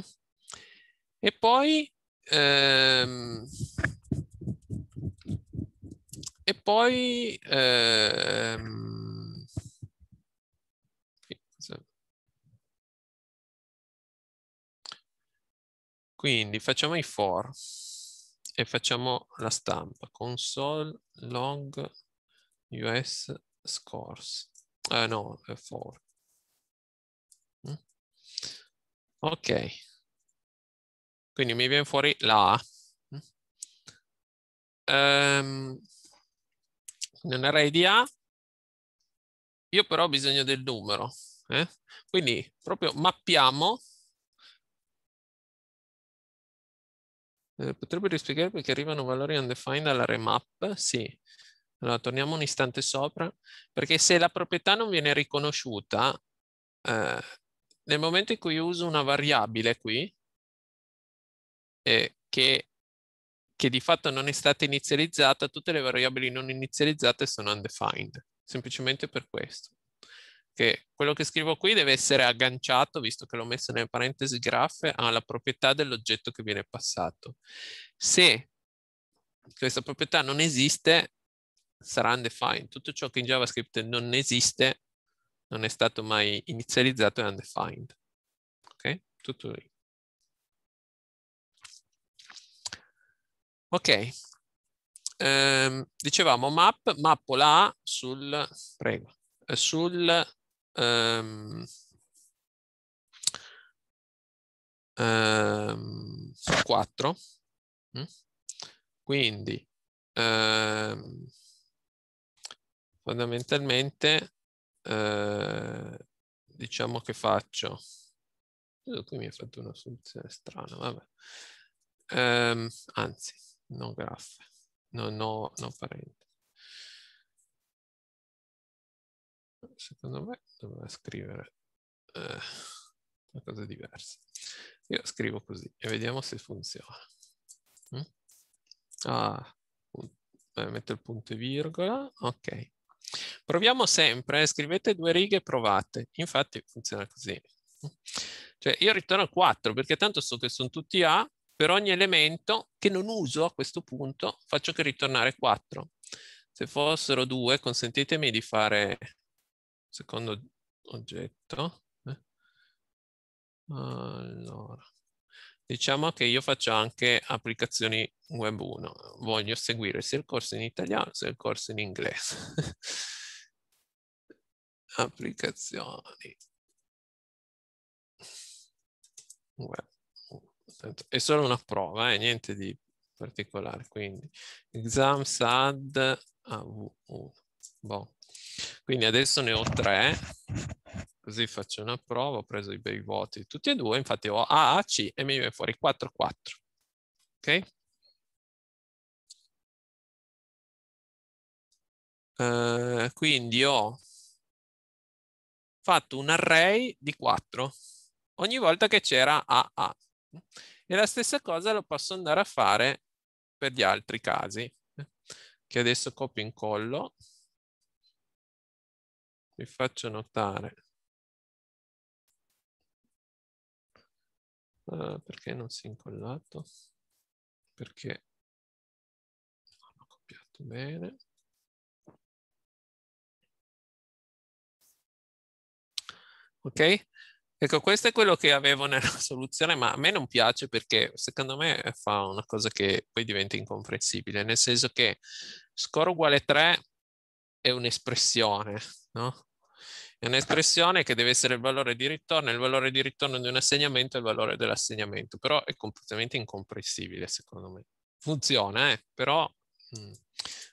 e poi ehm, e poi ehm, Quindi facciamo i for e facciamo la stampa console log us scores. Ah no, for. Mm? Ok. Quindi mi viene fuori la A. Um, mm? ehm, nell'array di A io però ho bisogno del numero. Eh? Quindi proprio mappiamo Eh, potrebbe rispiegare perché arrivano valori undefined alla remap? Sì. Allora, torniamo un istante sopra, perché se la proprietà non viene riconosciuta, eh, nel momento in cui uso una variabile qui, eh, che, che di fatto non è stata inizializzata, tutte le variabili non inizializzate sono undefined, semplicemente per questo che quello che scrivo qui deve essere agganciato, visto che l'ho messo nelle parentesi graffe, alla proprietà dell'oggetto che viene passato. Se questa proprietà non esiste, sarà undefined. Tutto ciò che in JavaScript non esiste non è stato mai inizializzato è undefined. Ok? Tutto lì. Ok. Ehm, dicevamo map, mappo la sul, prego, sul um, um, 4. Quindi um, fondamentalmente uh, diciamo che faccio qui mi ha fatto una soluzione strana, vabbè. Um, anzi, non graffe, non ho no, no parente. secondo me doveva scrivere eh, una cosa diversa. Io scrivo così e vediamo se funziona. Mm? Ah, eh, metto il punto e virgola, ok. Proviamo sempre, eh? scrivete due righe e provate. Infatti funziona così. Mm? Cioè io ritorno a 4 perché tanto so che sono tutti A, per ogni elemento che non uso a questo punto faccio che ritornare 4. Se fossero due consentitemi di fare secondo oggetto. Eh? Allora, diciamo che io faccio anche applicazioni web 1. Voglio seguire sia il corso in italiano sia il corso in inglese. [laughs] applicazioni web. È solo una prova, eh, niente di particolare. Quindi, exam SAD AV1. Boh. Quindi adesso ne ho tre, così faccio una prova, ho preso i bei voti tutti e due, infatti ho A, A, C e mi viene fuori 4, 4. Ok? Uh, quindi ho fatto un array di 4 ogni volta che c'era AA. E la stessa cosa lo posso andare a fare per gli altri casi, eh, che adesso copio e incollo vi faccio notare. Uh, perché non si è incollato? Perché non ho copiato bene. Ok? Ecco, questo è quello che avevo nella [laughs] soluzione, ma a me non piace perché secondo me fa una cosa che poi diventa incomprensibile, nel senso che score uguale 3 è un'espressione, no? È un'espressione che deve essere il valore di ritorno, il valore di ritorno di un assegnamento è il valore dell'assegnamento, però è completamente incomprensibile secondo me. Funziona, eh? però mh, mm,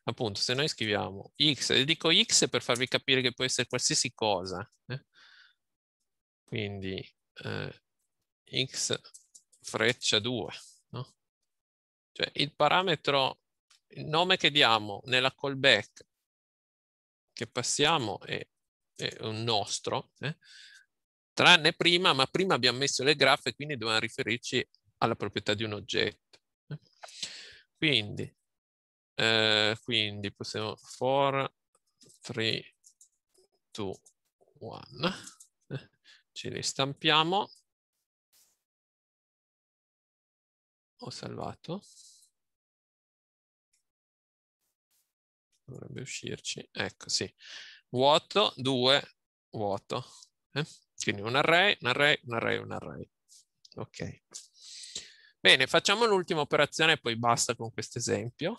appunto se noi scriviamo x, e dico x per farvi capire che può essere qualsiasi cosa, eh? quindi eh, x freccia 2, no? cioè il parametro, il nome che diamo nella callback che passiamo è, è un nostro, eh? tranne prima, ma prima abbiamo messo le graffe, quindi dobbiamo riferirci alla proprietà di un oggetto. Eh. Quindi, eh, quindi possiamo for 3, 2, 1, ce le stampiamo, ho salvato. dovrebbe uscirci, ecco sì, vuoto, 2, vuoto, eh? quindi un array, un array, un array, un array, ok. Bene, facciamo l'ultima operazione e poi basta con questo esempio.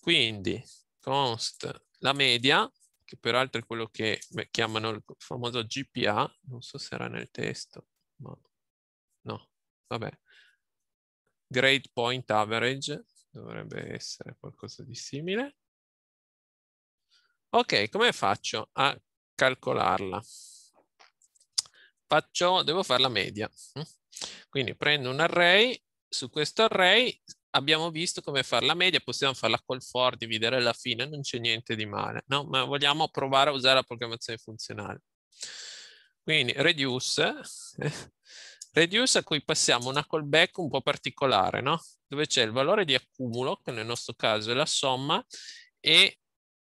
Quindi const la media, che peraltro è quello che chiamano il famoso GPA, non so se era nel testo, ma no, vabbè. Grade point average, dovrebbe essere qualcosa di simile. Ok, come faccio a calcolarla? Faccio, devo fare la media. Quindi prendo un array, su questo array abbiamo visto come fare la media, possiamo farla col for, dividere la fine, non c'è niente di male, no? ma vogliamo provare a usare la programmazione funzionale. Quindi reduce, [laughs] reduce a cui passiamo una callback un po' particolare, no? dove c'è il valore di accumulo, che nel nostro caso è la somma, e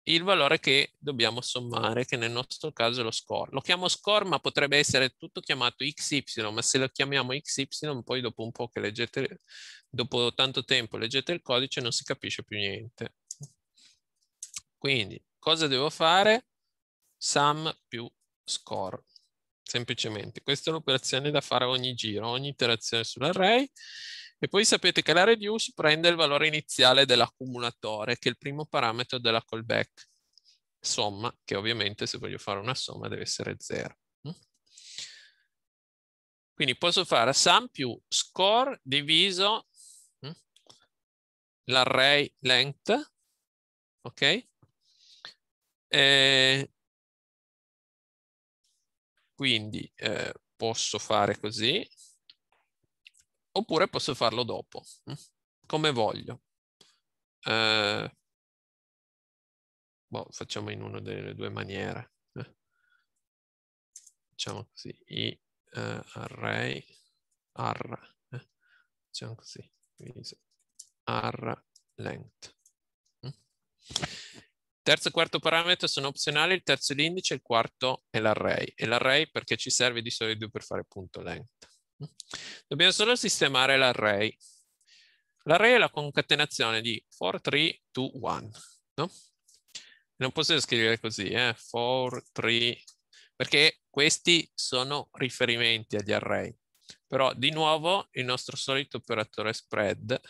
il valore che dobbiamo sommare, che nel nostro caso è lo score. Lo chiamo score, ma potrebbe essere tutto chiamato xy, ma se lo chiamiamo xy, poi dopo un po' che leggete, dopo tanto tempo leggete il codice, non si capisce più niente. Quindi, cosa devo fare? Sum più score. Semplicemente, questa è un'operazione da fare ogni giro, ogni interazione sull'array. E poi sapete che la reduce prende il valore iniziale dell'accumulatore, che è il primo parametro della callback. Somma, che ovviamente se voglio fare una somma deve essere 0. Quindi posso fare sum più score diviso hm, l'array length, ok? E quindi eh, posso fare così, oppure posso farlo dopo, mm, come voglio. Eh, boh, facciamo in una delle due maniere. Eh. Facciamo così, i eh, array, r, eh. facciamo così, r length. Mm. Terzo e quarto parametro sono opzionali, il terzo è l'indice, il quarto è l'array. E l'array perché ci serve di solito per fare punto length. Dobbiamo solo sistemare l'array. L'array è la concatenazione di 4, 3 2, 1, no? Non posso scrivere così, eh? for 3, perché questi sono riferimenti agli array. Però di nuovo il nostro solito operatore spread,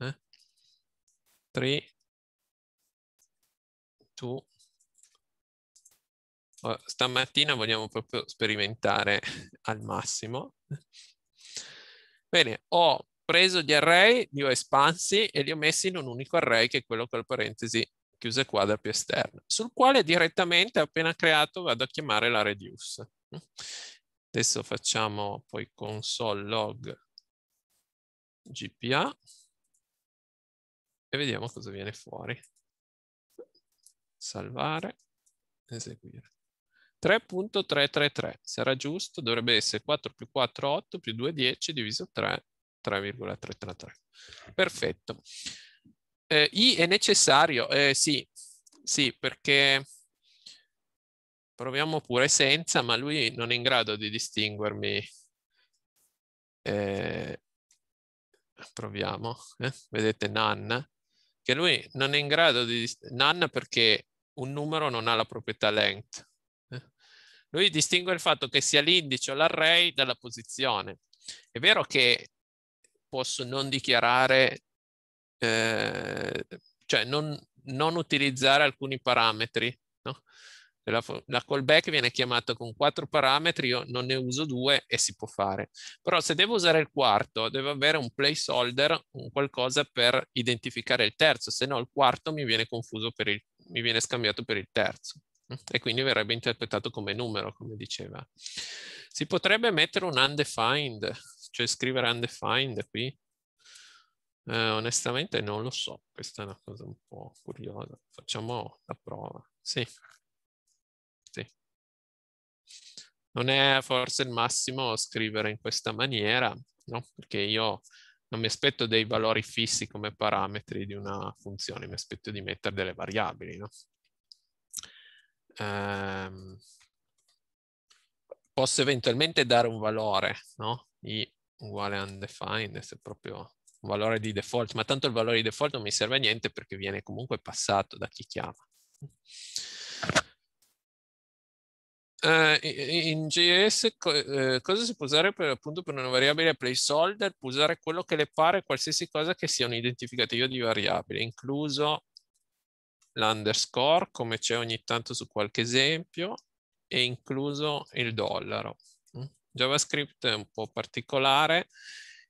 eh? 3 1 stamattina vogliamo proprio sperimentare [laughs] al massimo. Bene, ho preso gli array, li ho espansi e li ho messi in un unico array che è quello con la parentesi chiusa quadra più esterna, sul quale direttamente appena creato vado a chiamare la reduce. Adesso facciamo poi console log gpa e vediamo cosa viene fuori. Salvare, eseguire. 3.333 sarà giusto, dovrebbe essere 4 più 4, 8 più 2, 10 diviso 3, 3,333. Perfetto. Eh, I è necessario? Eh, sì, sì, perché proviamo pure senza, ma lui non è in grado di distinguermi. Eh, proviamo, eh, vedete nan, che lui non è in grado di... nan perché un numero non ha la proprietà length, lui distingue il fatto che sia l'indice o l'array dalla posizione. È vero che posso non dichiarare, eh, cioè non, non, utilizzare alcuni parametri. No? La, la, callback viene chiamata con quattro parametri, io non ne uso due e si può fare. Però se devo usare il quarto, devo avere un placeholder, un qualcosa per identificare il terzo, se no il quarto mi viene confuso per il, mi viene scambiato per il terzo e quindi verrebbe interpretato come numero, come diceva. Si potrebbe mettere un undefined, cioè scrivere undefined qui? Eh, onestamente non lo so, questa è una cosa un po' curiosa. Facciamo la prova. Sì. sì. Non è forse il massimo scrivere in questa maniera, no? Perché io non mi aspetto dei valori fissi come parametri di una funzione, mi aspetto di mettere delle variabili, no? ehm, posso eventualmente dare un valore, no? I uguale undefined, se proprio un valore di default, ma tanto il valore di default non mi serve a niente perché viene comunque passato da chi chiama. Uh, in JS co uh, cosa si può usare per, appunto, per una variabile placeholder? Può usare quello che le pare, qualsiasi cosa che sia un identificativo di variabile, incluso l'underscore come c'è ogni tanto su qualche esempio e incluso il dollaro. Mm. JavaScript è un po' particolare,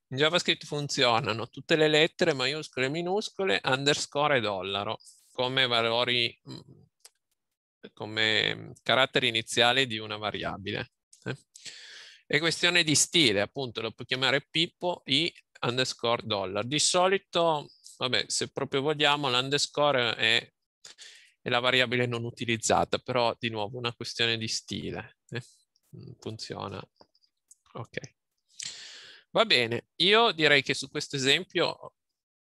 in JavaScript funzionano tutte le lettere maiuscole e minuscole, underscore e dollaro come valori, mm, come caratteri iniziali di una variabile. Eh. È questione di stile, appunto, lo puoi chiamare Pippo i underscore dollar. Di solito, vabbè, se proprio vogliamo, l'underscore è e la variabile non utilizzata, però di nuovo una questione di stile. Eh? Mm, funziona. Ok. Va bene, io direi che su questo esempio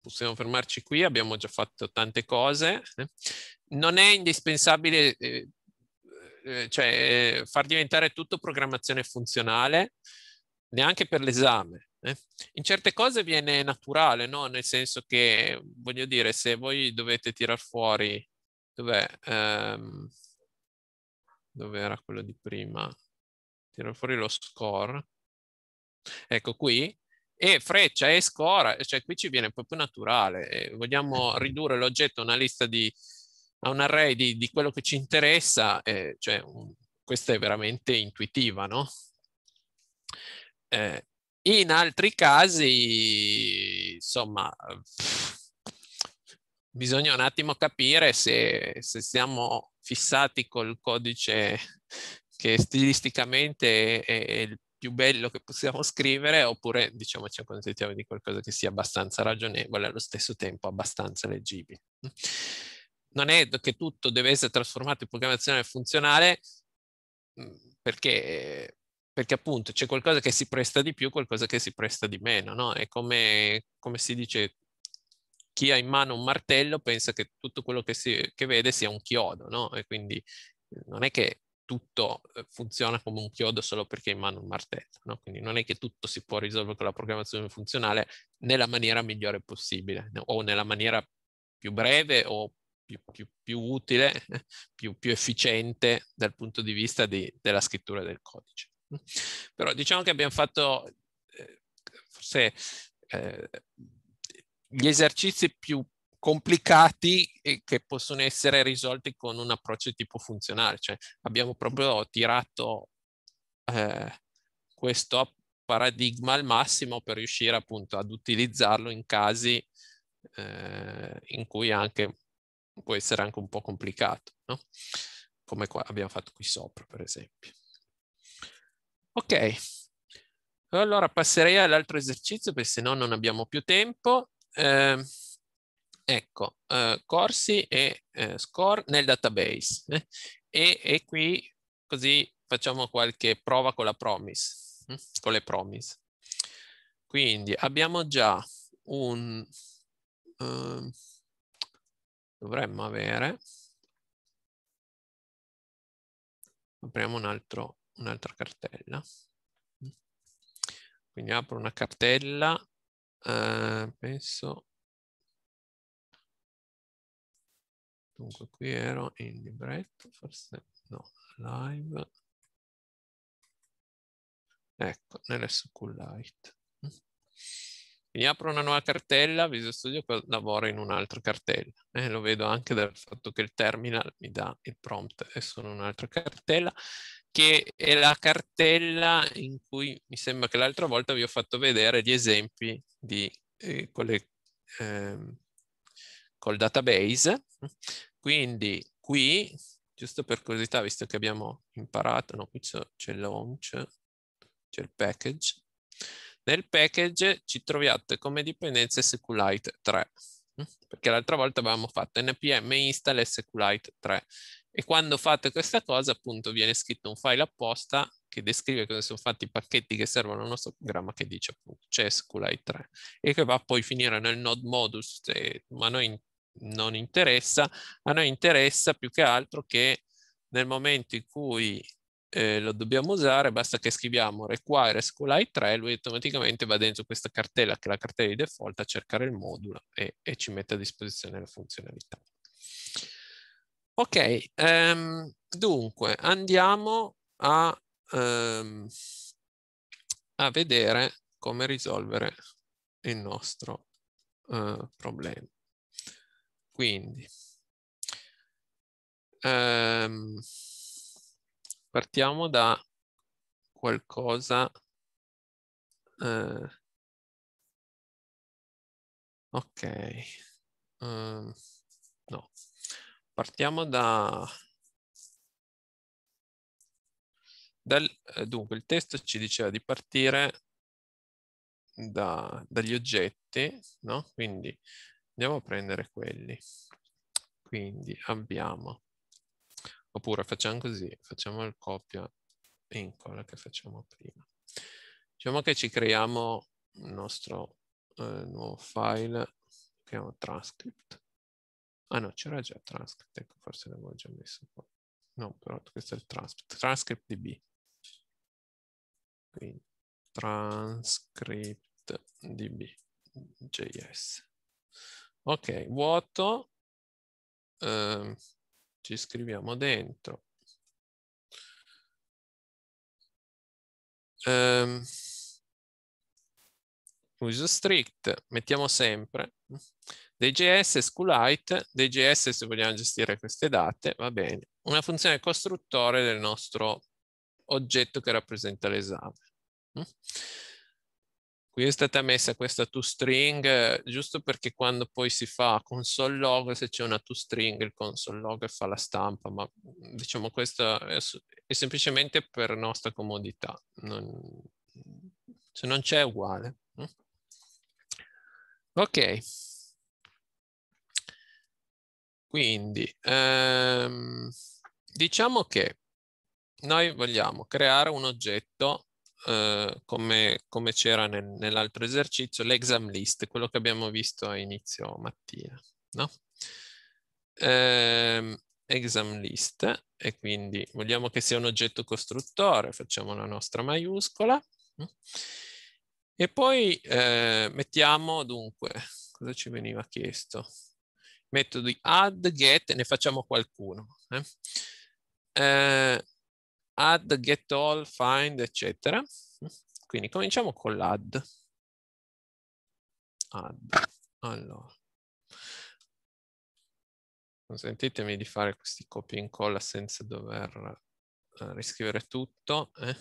possiamo fermarci qui, abbiamo già fatto tante cose. Eh? Non è indispensabile eh, cioè, far diventare tutto programmazione funzionale, neanche per l'esame. Eh, in certe cose viene naturale, no? nel senso che, voglio dire, se voi dovete tirar fuori, dov'è? Um, ehm, dove era quello di prima? Tiro fuori lo score. Ecco qui. E freccia e score, cioè qui ci viene proprio naturale. Eh, vogliamo ridurre l'oggetto a una lista di, a un array di, di quello che ci interessa, eh, cioè, um, questa è veramente intuitiva, no? Eh, in altri casi, insomma, eh, bisogna un attimo capire se, se siamo fissati col codice che stilisticamente è, è il più bello che possiamo scrivere, oppure diciamo ci accontentiamo di qualcosa che sia abbastanza ragionevole, e allo stesso tempo abbastanza leggibile. Non è che tutto deve essere trasformato in programmazione funzionale, mm, perché perché appunto c'è qualcosa che si presta di più, qualcosa che si presta di meno, no? È come, come si dice, chi ha in mano un martello pensa che tutto quello che, si, che vede sia un chiodo, no? E quindi eh, non è che tutto eh, funziona come un chiodo solo perché hai in mano un martello, no? Quindi non è che tutto si può risolvere con la programmazione funzionale nella maniera migliore possibile, o nella maniera più breve o più, più, più, utile, [laughs] più, più, efficiente dal punto di vista di, della scrittura del codice. Però diciamo che abbiamo fatto eh, forse eh, gli esercizi più complicati che possono essere risolti con un approccio tipo funzionale, cioè abbiamo proprio tirato eh, questo paradigma al massimo per riuscire appunto ad utilizzarlo in casi eh, in cui anche può essere anche un po' complicato, no? come abbiamo fatto qui sopra per esempio. Ok, allora passerei all'altro esercizio perché se no non abbiamo più tempo. Eh, ecco, eh, corsi e eh, score nel database. Eh. E, e, qui così facciamo qualche prova con la promise, hm, con le promise. Quindi abbiamo già un... Ehm, dovremmo avere... Apriamo un altro un'altra cartella. Quindi apro una cartella, eh, penso... Dunque qui ero in libretto, forse no, live. Ecco, nell'SQLite. Quindi apro una nuova cartella, Visual Studio lavora in un'altra cartella. Eh, lo vedo anche dal fatto che il terminal mi dà il prompt e sono un'altra cartella che è la cartella in cui mi sembra che l'altra volta vi ho fatto vedere gli esempi di, eh, le, eh, col database. Quindi qui, giusto per curiosità, visto che abbiamo imparato, no, qui c'è il launch, c'è il package, nel package ci troviate come dipendenze SQLite 3, perché l'altra volta avevamo fatto npm install SQLite 3 e quando fate questa cosa, appunto, viene scritto un file apposta che descrive cosa sono fatti i pacchetti che servono al nostro programma che dice appunto CES 3 e che va poi a finire nel node modus, eh, ma a noi non interessa, a noi interessa più che altro che nel momento in cui eh, lo dobbiamo usare, basta che scriviamo require SQLite3, lui automaticamente va dentro questa cartella, che è la cartella di default, a cercare il modulo e, e ci mette a disposizione la funzionalità. Ok, um, dunque andiamo a, um, a, vedere come risolvere il nostro uh, problema. Quindi, um, partiamo da qualcosa... Uh, ok, no. Partiamo da... Dal, eh, dunque, il testo ci diceva di partire da, dagli oggetti, no? Quindi andiamo a prendere quelli. Quindi abbiamo, oppure facciamo così, facciamo il copia e incolla che facciamo prima. Diciamo che ci creiamo il nostro eh, nuovo file, che è transcript. Ah no, c'era già transcript, ecco, forse l'avevo già messo qua. No, però questo è il transcript, transcript db. Quindi transcript db.js. Ok, vuoto, eh, ci scriviamo dentro. Um, ehm, uso strict, mettiamo sempre, DGS, SQLite, DGS se vogliamo gestire queste date, va bene. Una funzione costruttore del nostro oggetto che rappresenta l'esame. Mm? Qui è stata messa questa toString, giusto perché quando poi si fa console log, se c'è una toString, il console log fa la stampa, ma mm, diciamo questa è, è semplicemente per nostra comodità. Non, se non c'è è uguale. Mm? Ok. Quindi, ehm, diciamo che noi vogliamo creare un oggetto eh, come, come c'era nel, nell'altro esercizio, l'exam list, quello che abbiamo visto a inizio mattina, no? Eh, exam list e quindi vogliamo che sia un oggetto costruttore, facciamo la nostra maiuscola mm? e poi eh, mettiamo dunque, cosa ci veniva chiesto? metodi add, get e ne facciamo qualcuno. Eh? Eh, add, get all, find, eccetera. Quindi cominciamo con l'add. Add. Allora. Consentitemi di fare questi copia e incolla senza dover eh, riscrivere tutto. Eh?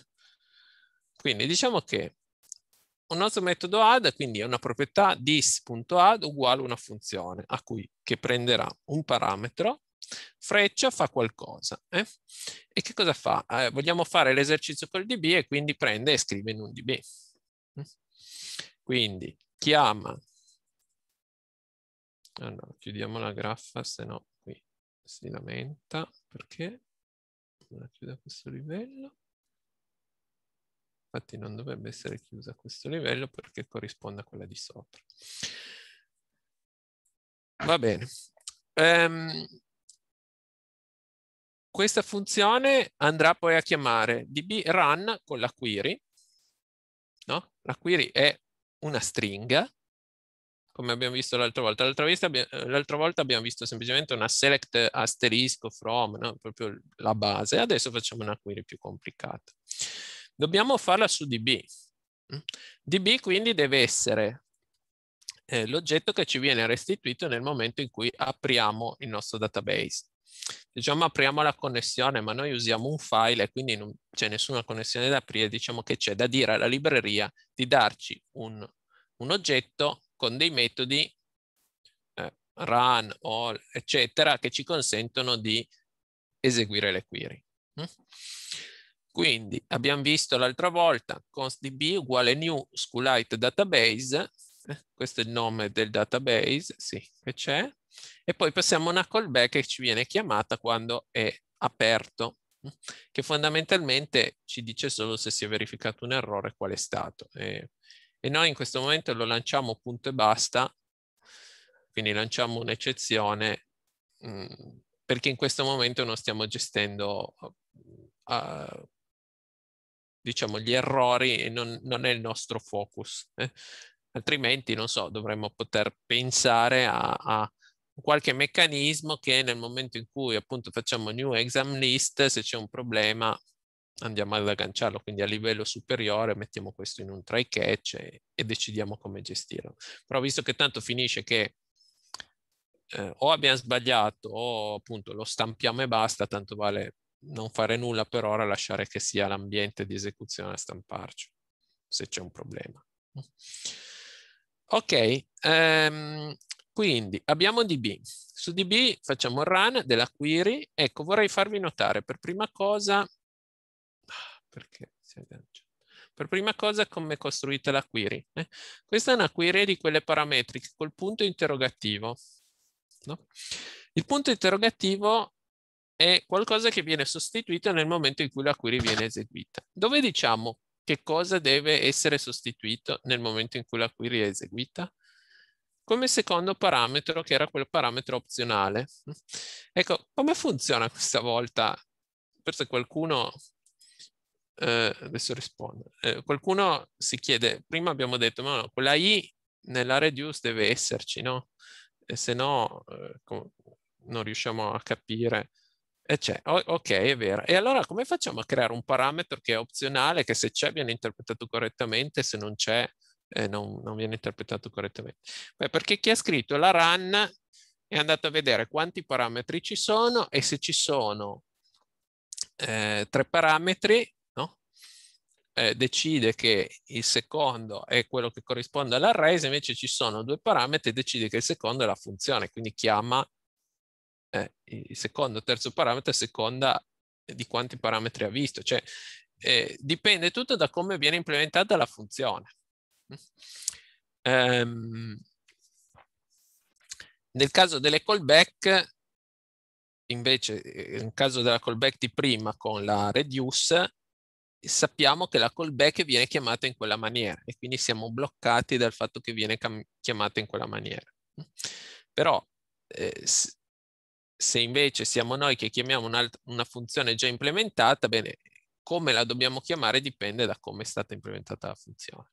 Quindi diciamo che un altro metodo add, quindi è una proprietà dis.add uguale una funzione a cui che prenderà un parametro, freccia fa qualcosa. Eh? E che cosa fa? Eh, vogliamo fare l'esercizio col db e quindi prende e scrive in un db. Eh? Quindi chiama, allora, chiudiamo la graffa, se no qui si lamenta perché la chiudo a questo livello infatti non dovrebbe essere chiusa a questo livello perché corrisponde a quella di sopra. Va bene. Um, questa funzione andrà poi a chiamare dbrun con la query. No? La query è una stringa, come abbiamo visto l'altra volta. L'altra volta abbiamo visto semplicemente una select asterisco from, no? proprio la base. Adesso facciamo una query più complicata. Dobbiamo farla su DB. Mm? DB quindi deve essere eh, l'oggetto che ci viene restituito nel momento in cui apriamo il nostro database. Diciamo apriamo la connessione, ma noi usiamo un file e quindi non c'è nessuna connessione da aprire, diciamo che c'è da dire alla libreria di darci un, un oggetto con dei metodi eh, run, all, eccetera, che ci consentono di eseguire le query. Mm? Quindi abbiamo visto l'altra volta constdb uguale new SQLite database, eh, questo è il nome del database, sì, che c'è, e poi passiamo a una callback che ci viene chiamata quando è aperto, mm, che fondamentalmente ci dice solo se si è verificato un errore qual è stato. E, e noi in questo momento lo lanciamo punto e basta, quindi lanciamo un'eccezione, mm, perché in questo momento non stiamo gestendo Uh, diciamo, gli errori non, non è il nostro focus. Eh? Altrimenti, non so, dovremmo poter pensare a, a qualche meccanismo che nel momento in cui appunto facciamo new exam list, se c'è un problema andiamo ad agganciarlo, quindi a livello superiore mettiamo questo in un try catch e, e decidiamo come gestirlo. Però visto che tanto finisce che eh, o abbiamo sbagliato o appunto lo stampiamo e basta, tanto vale non fare nulla per ora, lasciare che sia l'ambiente di esecuzione a stamparci, se c'è un problema. Ok, um, quindi abbiamo DB. Su DB facciamo il run della query. Ecco, vorrei farvi notare per prima cosa, perché Per prima cosa come è costruita la query. Eh? Questa è una query di quelle parametriche col punto interrogativo. No? Il punto interrogativo è qualcosa che viene sostituito nel momento in cui la query viene eseguita. Dove diciamo che cosa deve essere sostituito nel momento in cui la query è eseguita? Come secondo parametro, che era quel parametro opzionale. Ecco, come funziona questa volta? Forse qualcuno eh, adesso rispondo. Eh, qualcuno si chiede, prima abbiamo detto, ma no, quella I nella reduce deve esserci, no? E se no eh, non riusciamo a capire e c'è, ok, è vero. E allora come facciamo a creare un parametro che è opzionale, che se c'è viene interpretato correttamente, se non c'è eh, non, non, viene interpretato correttamente? Beh, perché chi ha scritto la run è andato a vedere quanti parametri ci sono e se ci sono eh, tre parametri, no? eh, decide che il secondo è quello che corrisponde all'array, se invece ci sono due parametri, decide che il secondo è la funzione, quindi chiama eh, il secondo o terzo parametro a seconda di quanti parametri ha visto, cioè eh, dipende tutto da come viene implementata la funzione. Um, nel caso delle callback, invece, eh, nel caso della callback di prima con la reduce, sappiamo che la callback viene chiamata in quella maniera e quindi siamo bloccati dal fatto che viene chiamata in quella maniera. Però eh, se invece siamo noi che chiamiamo una funzione già implementata, bene, come la dobbiamo chiamare dipende da come è stata implementata la funzione.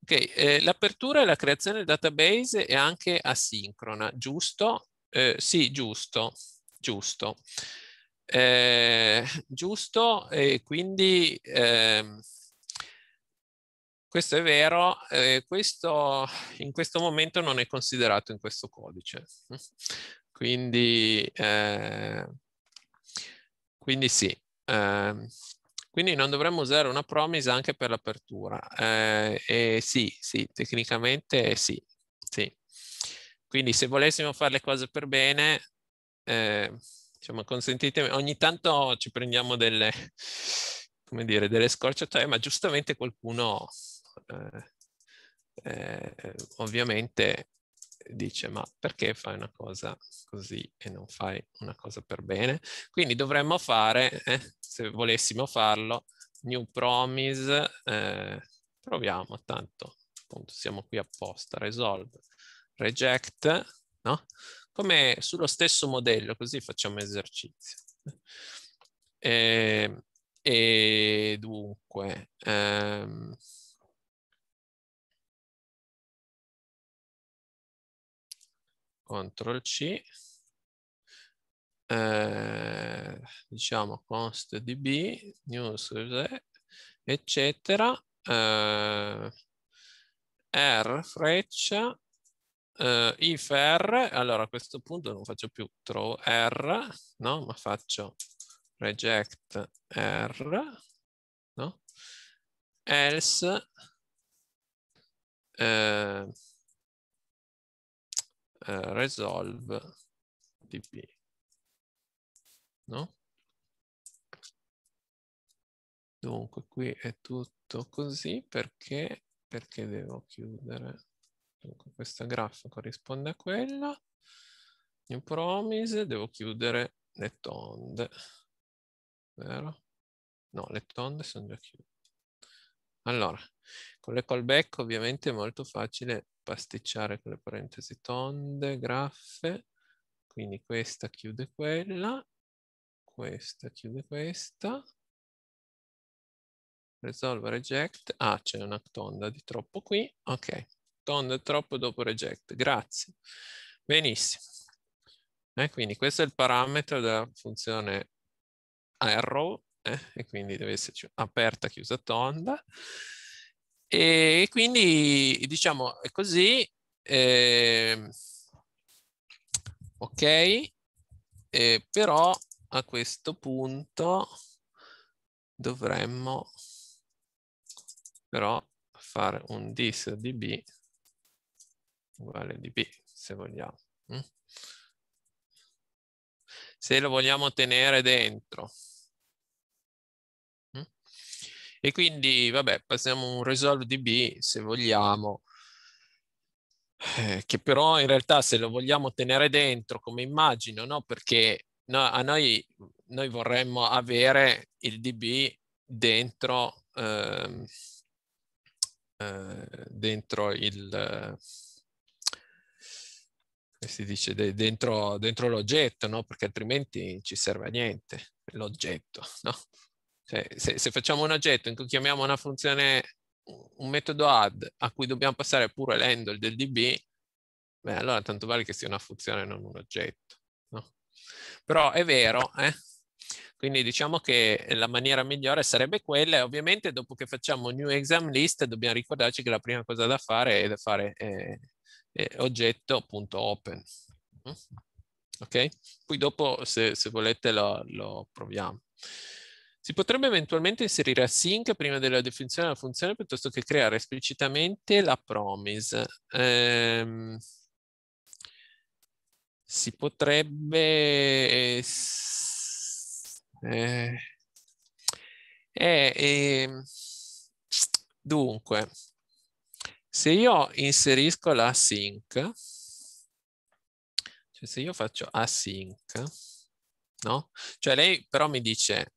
Ok, eh, l'apertura e la creazione del database è anche asincrona, giusto? Eh, sì, giusto, giusto. Eh, giusto, e quindi ehm, questo è vero, eh, questo in questo momento non è considerato in questo codice. Quindi, eh, quindi sì, eh, quindi non dovremmo usare una promise anche per l'apertura. Eh, e sì, sì, tecnicamente sì, sì. Quindi se volessimo fare le cose per bene, eh, diciamo, consentitemi, ogni tanto ci prendiamo delle, [laughs] come dire, delle scorciatoie, ma giustamente qualcuno eh, eh, ovviamente dice ma perché fai una cosa così e non fai una cosa per bene? Quindi dovremmo fare, eh, se volessimo farlo, new promise, eh, proviamo tanto, appunto siamo qui apposta, resolve, reject, no? Come sullo stesso modello, così facciamo esercizio. E, ehm, e dunque... Ehm, CTRL C, eh, diciamo const db, news, eccetera, eh, R freccia, eh, if R, allora a questo punto non faccio più throw R, no? ma faccio reject R, no? else, eh, eh, resolve dp. No? Dunque, qui è tutto così perché, perché devo chiudere. Dunque, questa graffa corrisponde a quella. New promise, devo chiudere le tonde. Vero? No, le tonde sono già chiuse. Allora, con le callback ovviamente è molto facile pasticciare con le parentesi tonde, graffe, quindi questa chiude quella, questa chiude questa, resolve reject, ah c'è una tonda di troppo qui, ok, tonda troppo dopo reject, grazie, benissimo. Eh, quindi questo è il parametro della funzione arrow eh? e quindi deve esserci aperta, chiusa, tonda. E quindi diciamo è così. Eh, ok, eh, però a questo punto dovremmo però fare un dis di b uguale di b se vogliamo. Mm? Se lo vogliamo tenere dentro. E quindi, vabbè, passiamo un resolve DB se vogliamo, eh, che però in realtà se lo vogliamo tenere dentro come immagino, no? Perché no, a noi, noi vorremmo avere il DB dentro, eh, eh, dentro il si dice dentro, dentro l'oggetto, no? perché altrimenti ci serve a niente l'oggetto. No? Cioè, se, se, facciamo un oggetto in cui chiamiamo una funzione, un metodo add a cui dobbiamo passare pure l'handle del DB, beh, allora tanto vale che sia una funzione e non un oggetto. No? Però è vero, eh? Quindi diciamo che la maniera migliore sarebbe quella e ovviamente dopo che facciamo new exam list dobbiamo ricordarci che la prima cosa da fare è da fare eh, eh, oggetto.open. Mm? Ok? Poi dopo se, se volete lo, lo proviamo. Si potrebbe eventualmente inserire async prima della definizione della funzione piuttosto che creare esplicitamente la promise. Ehm, si potrebbe... Eh, eh, eh, dunque, se io inserisco la sync, cioè se io faccio async, no? Cioè lei però mi dice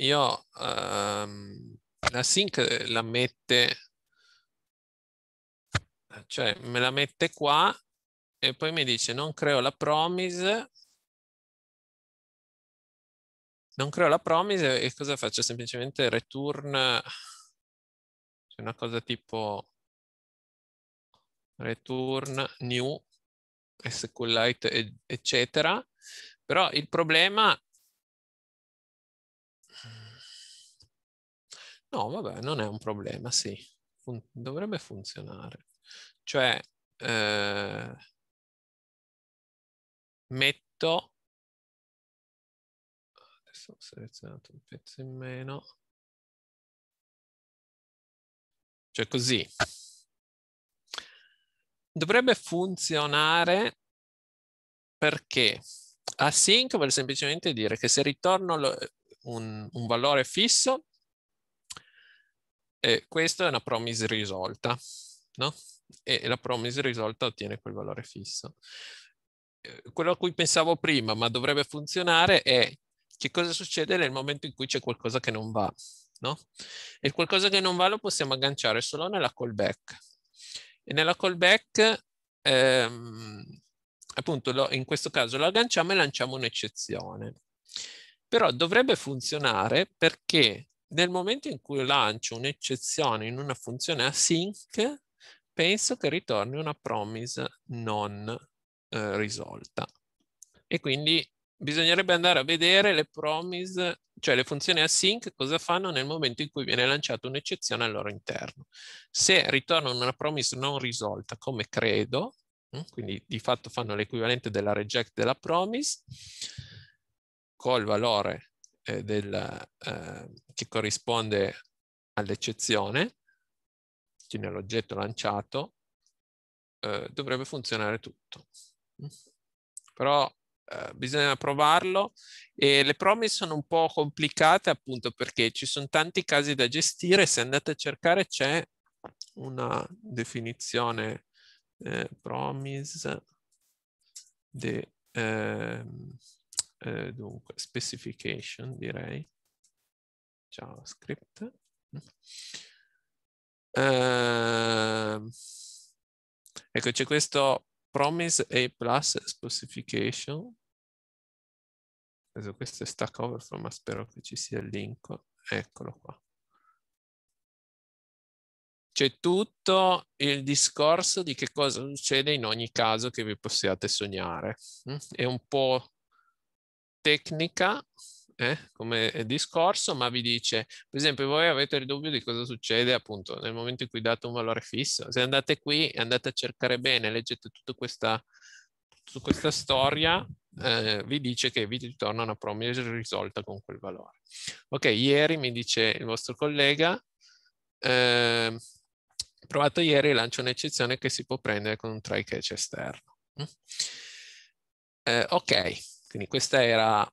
io um, la sync la mette, cioè me la mette qua e poi mi dice non creo la promise, non creo la promise e cosa faccio? Semplicemente return, cioè una cosa tipo return new, SQLite, eccetera. Però il problema No, vabbè, non è un problema, sì. Fun- dovrebbe funzionare. Cioè, eh, metto... Adesso ho selezionato un pezzo in meno. Cioè così. Dovrebbe funzionare perché async vuol semplicemente dire che se ritorno lo, un, un valore fisso, eh, questa è una promise risolta, no? E la promise risolta ottiene quel valore fisso. Eh, quello a cui pensavo prima, ma dovrebbe funzionare, è che cosa succede nel momento in cui c'è qualcosa che non va, no? E qualcosa che non va lo possiamo agganciare solo nella callback. E nella callback, ehm, appunto, lo, in questo caso lo agganciamo e lanciamo un'eccezione. Però dovrebbe funzionare perché nel momento in cui lancio un'eccezione in una funzione async, penso che ritorni una promise non eh, risolta. E quindi bisognerebbe andare a vedere le promise, cioè le funzioni async, cosa fanno nel momento in cui viene lanciata un'eccezione al loro interno. Se ritornano una promise non risolta, come credo, mm, quindi di fatto fanno l'equivalente della reject della promise, col valore eh, del, eh, che corrisponde all'eccezione, quindi all'oggetto lanciato, eh, dovrebbe funzionare tutto. Però eh, bisogna provarlo e le promise sono un po' complicate appunto perché ci sono tanti casi da gestire, se andate a cercare c'è una definizione eh, promise de, eh, eh, dunque, specification direi, JavaScript. Eh, ecco, c'è questo promise A plus specification. Adesso questo è Stack Overflow, ma spero che ci sia il link. Eccolo qua. C'è tutto il discorso di che cosa succede in ogni caso che vi possiate sognare. È un po' tecnica eh, come discorso, ma vi dice, per esempio, voi avete il dubbio di cosa succede appunto nel momento in cui date un valore fisso. Se andate qui e andate a cercare bene, leggete tutta questa, tutta questa storia, eh, vi dice che vi ritorna una promessa risolta con quel valore. Ok, ieri mi dice il vostro collega, eh, provato ieri lancio un'eccezione che si può prendere con un try catch esterno. Mm? Eh, ok, quindi questa era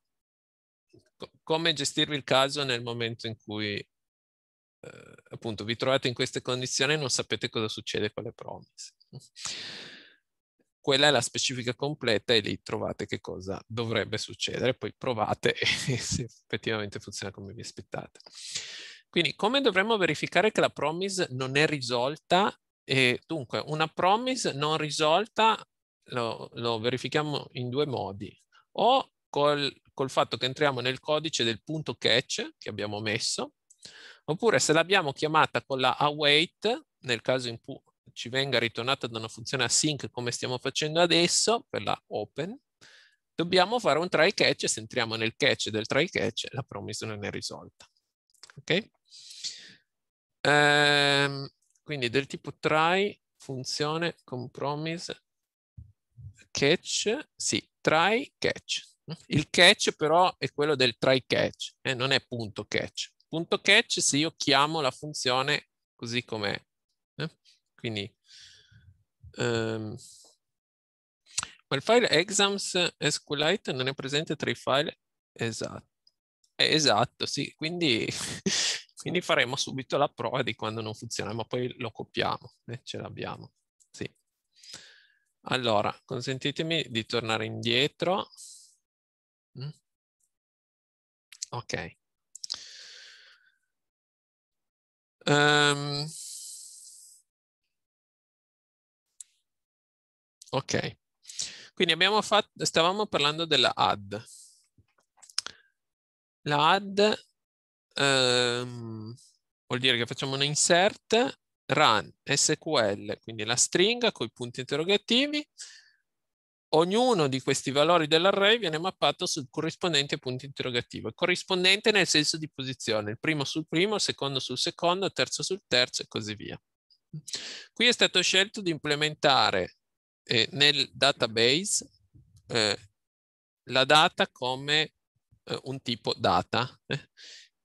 come gestirvi il caso nel momento in cui eh, appunto vi trovate in queste condizioni e non sapete cosa succede con le promise. Quella è la specifica completa e lì trovate che cosa dovrebbe succedere, poi provate [laughs] se effettivamente funziona come vi aspettate. Quindi come dovremmo verificare che la promise non è risolta? E dunque, una promise non risolta lo, lo verifichiamo in due modi o col, col fatto che entriamo nel codice del punto catch che abbiamo messo, oppure se l'abbiamo chiamata con la await, nel caso in cui ci venga ritornata da una funzione async come stiamo facendo adesso, per la open, dobbiamo fare un try catch se entriamo nel catch del try catch la promise non è risolta. Ok? Ehm, quindi del tipo try funzione compromise, catch, sì, try catch. Il catch però è quello del try catch eh, non è punto catch. Punto catch se io chiamo la funzione così com'è. Eh? Quindi um, ma il file exams SQLite non è presente tra i file esatto. Eh, esatto, sì, quindi, [laughs] quindi faremo subito la prova di quando non funziona, ma poi lo copiamo, eh, ce l'abbiamo. Allora, consentitemi di tornare indietro. Mm. Ok. Um, ok. Quindi abbiamo fatto, stavamo parlando della AD. La AD um, ehm, vuol dire che facciamo un insert run SQL, quindi la stringa con i punti interrogativi, ognuno di questi valori dell'array viene mappato sul corrispondente punto interrogativo, corrispondente nel senso di posizione, il primo sul primo, il secondo sul secondo, il terzo sul terzo e così via. Qui è stato scelto di implementare eh, nel database eh, la data come eh, un tipo data eh.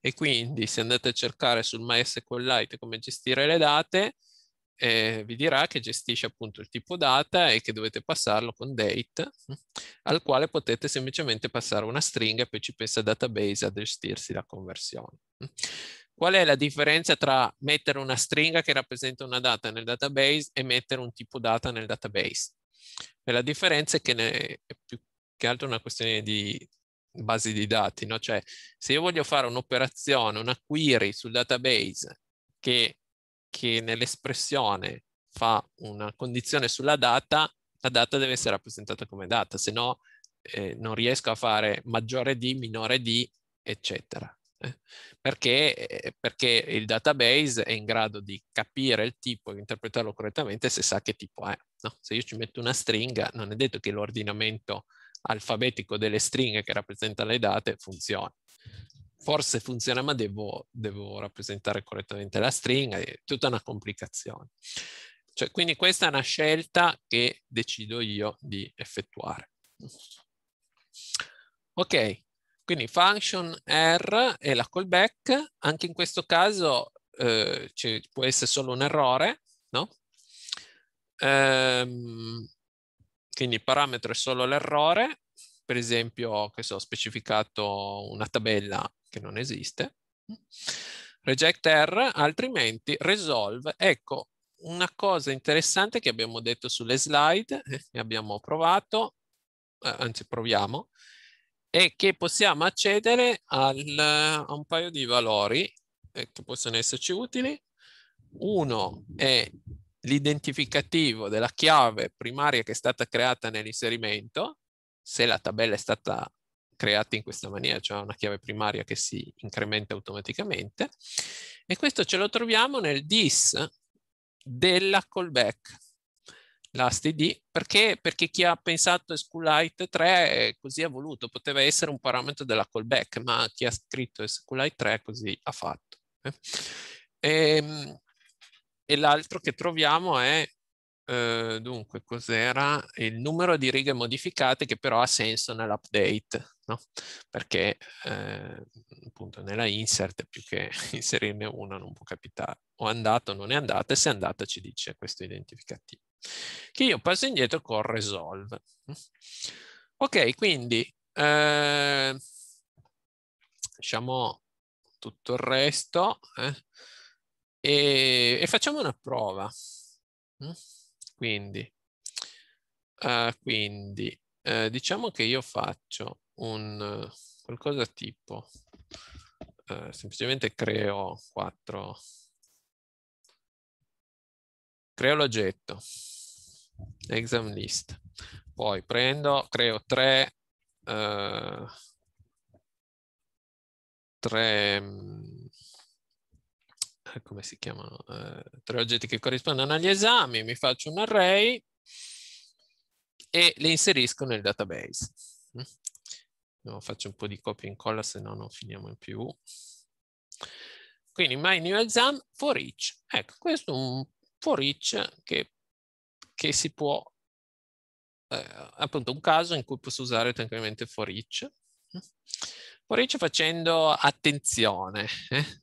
E quindi se andate a cercare sul MySQLite come gestire le date, eh, vi dirà che gestisce appunto il tipo data e che dovete passarlo con date, [laughs] al quale potete semplicemente passare una stringa e poi ci pensa il database a gestirsi la conversione. Qual è la differenza tra mettere una stringa che rappresenta una data nel database e mettere un tipo data nel database? E la differenza è che è più che altro una questione di basi di dati, no? Cioè, se io voglio fare un'operazione, una query sul database che, che nell'espressione fa una condizione sulla data, la data deve essere rappresentata come data, se no eh, non riesco a fare maggiore di, minore di, eccetera. Eh. Perché? Eh, perché il database è in grado di capire il tipo e interpretarlo correttamente se sa che tipo è. No? Se io ci metto una stringa, non è detto che l'ordinamento alfabetico delle stringhe che rappresenta le date funziona. Forse funziona, ma devo, devo rappresentare correttamente la stringa, è tutta una complicazione. Cioè, quindi questa è una scelta che decido io di effettuare. Ok, quindi function R e la callback, anche in questo caso eh, ci può essere solo un errore, no? Ehm, quindi il parametro è solo l'errore, per esempio, che so, ho specificato una tabella che non esiste. Reject error, altrimenti resolve. Ecco, una cosa interessante che abbiamo detto sulle slide, eh, e abbiamo provato, eh, anzi proviamo, è che possiamo accedere al, a un paio di valori eh, che possono esserci utili. Uno è l'identificativo della chiave primaria che è stata creata nell'inserimento, se la tabella è stata creata in questa maniera, cioè una chiave primaria che si incrementa automaticamente, e questo ce lo troviamo nel dis della callback, l'astd, perché, perché chi ha pensato SQLite 3 così ha voluto, poteva essere un parametro della callback, ma chi ha scritto SQLite 3 così ha fatto. Eh? E, ehm, e l'altro che troviamo è, eh, dunque, cos'era? Il numero di righe modificate che però ha senso nell'update, no? Perché eh, appunto nella insert più che [laughs] inserirne una non può capitare. O è andato o non è andata e se è andata ci dice questo identificativo. Che io passo indietro con resolve. Ok, quindi... Eh, lasciamo tutto il resto. Eh. E, e facciamo una prova. Mm? Quindi, uh, quindi uh, diciamo che io faccio un uh, qualcosa tipo, semplicemente creo quattro, creo l'oggetto, exam list, poi prendo, creo tre, 3 [laughs] come si chiamano, eh, tre oggetti che corrispondono agli esami, mi faccio un array e li inserisco nel database. No, mm. faccio un po' di copia e incolla, se no non finiamo in più. Quindi my new exam for each. Ecco, questo è un for each che, che si può, eh, appunto un caso in cui posso usare tranquillamente for each. Mm. For each facendo attenzione, eh?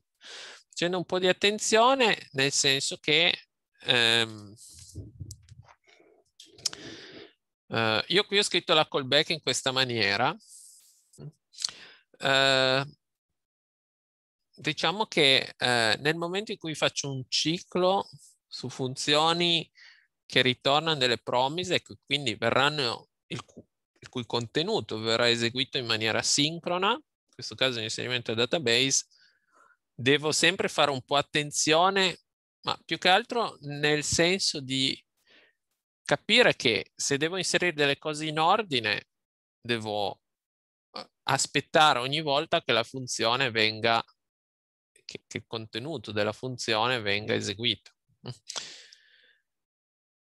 facendo un po' di attenzione nel senso che ehm, eh, io qui ho scritto la callback in questa maniera. Eh, diciamo che eh, nel momento in cui faccio un ciclo su funzioni che ritornano delle promise e quindi verranno il, il cui contenuto verrà eseguito in maniera sincrona, in questo caso l'inserimento del database, devo sempre fare un po' attenzione, ma più che altro nel senso di capire che se devo inserire delle cose in ordine, devo eh, aspettare ogni volta che la funzione venga, che, che il contenuto della funzione venga eseguito. [laughs]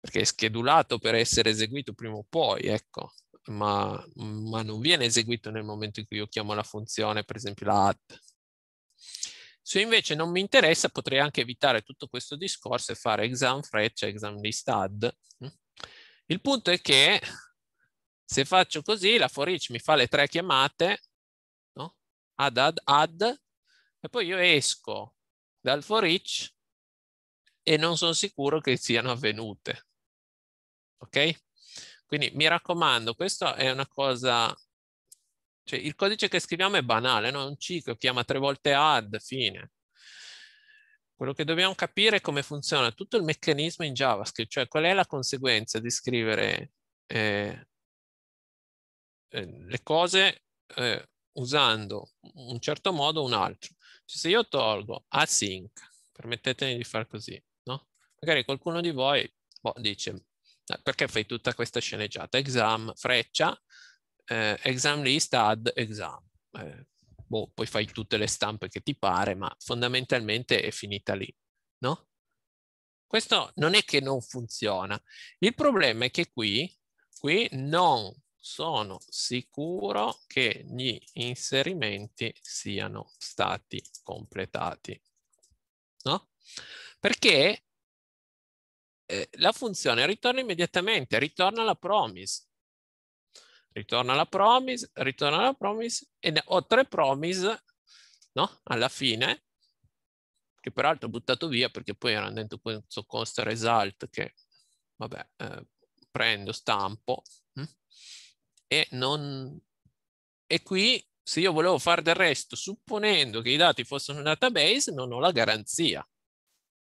Perché è schedulato per essere eseguito prima o poi, ecco, ma, ma non viene eseguito nel momento in cui io chiamo la funzione, per esempio la add se invece non mi interessa potrei anche evitare tutto questo discorso e fare exam freccia, exam list add. Mm. Il punto è che se faccio così la for each mi fa le tre chiamate, no? add, add, add, e poi io esco dal for each e non sono sicuro che siano avvenute. Ok? Quindi mi raccomando, questa è una cosa cioè, il codice che scriviamo è banale, no? un ciclo chiama tre volte add, fine. Quello che dobbiamo capire è come funziona tutto il meccanismo in JavaScript, cioè qual è la conseguenza di scrivere eh, eh le cose eh, usando un certo modo o un altro. Cioè, se io tolgo async, permettetemi di far così, no? magari qualcuno di voi boh, dice perché fai tutta questa sceneggiata? Exam, freccia, eh, exam list add exam. Eh, boh, poi fai tutte le stampe che ti pare, ma fondamentalmente è finita lì, no? Questo non è che non funziona. Il problema è che qui, qui non sono sicuro che gli inserimenti siano stati completati, no? Perché eh, la funzione ritorna immediatamente, ritorna alla promise ritorna la promise, ritorna la promise e ne ho tre promise no? alla fine che peraltro ho buttato via perché poi era dentro questo const result che vabbè eh, prendo, stampo hm? e non e qui se io volevo fare del resto supponendo che i dati fossero in database non ho la garanzia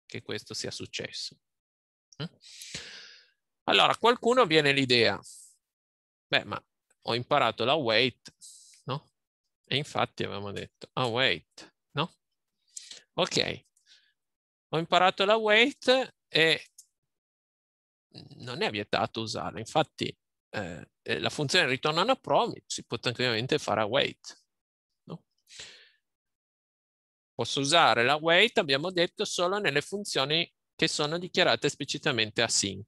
che questo sia successo. Hm? Allora, qualcuno viene l'idea, beh, ma ho imparato la wait, no? E infatti avevamo detto, await, ah, no? Ok, ho imparato la wait e non è vietato usarla, infatti eh, la funzione ritorna alla pro si può tranquillamente fare await. No? Posso usare la wait, abbiamo detto, solo nelle funzioni che sono dichiarate esplicitamente async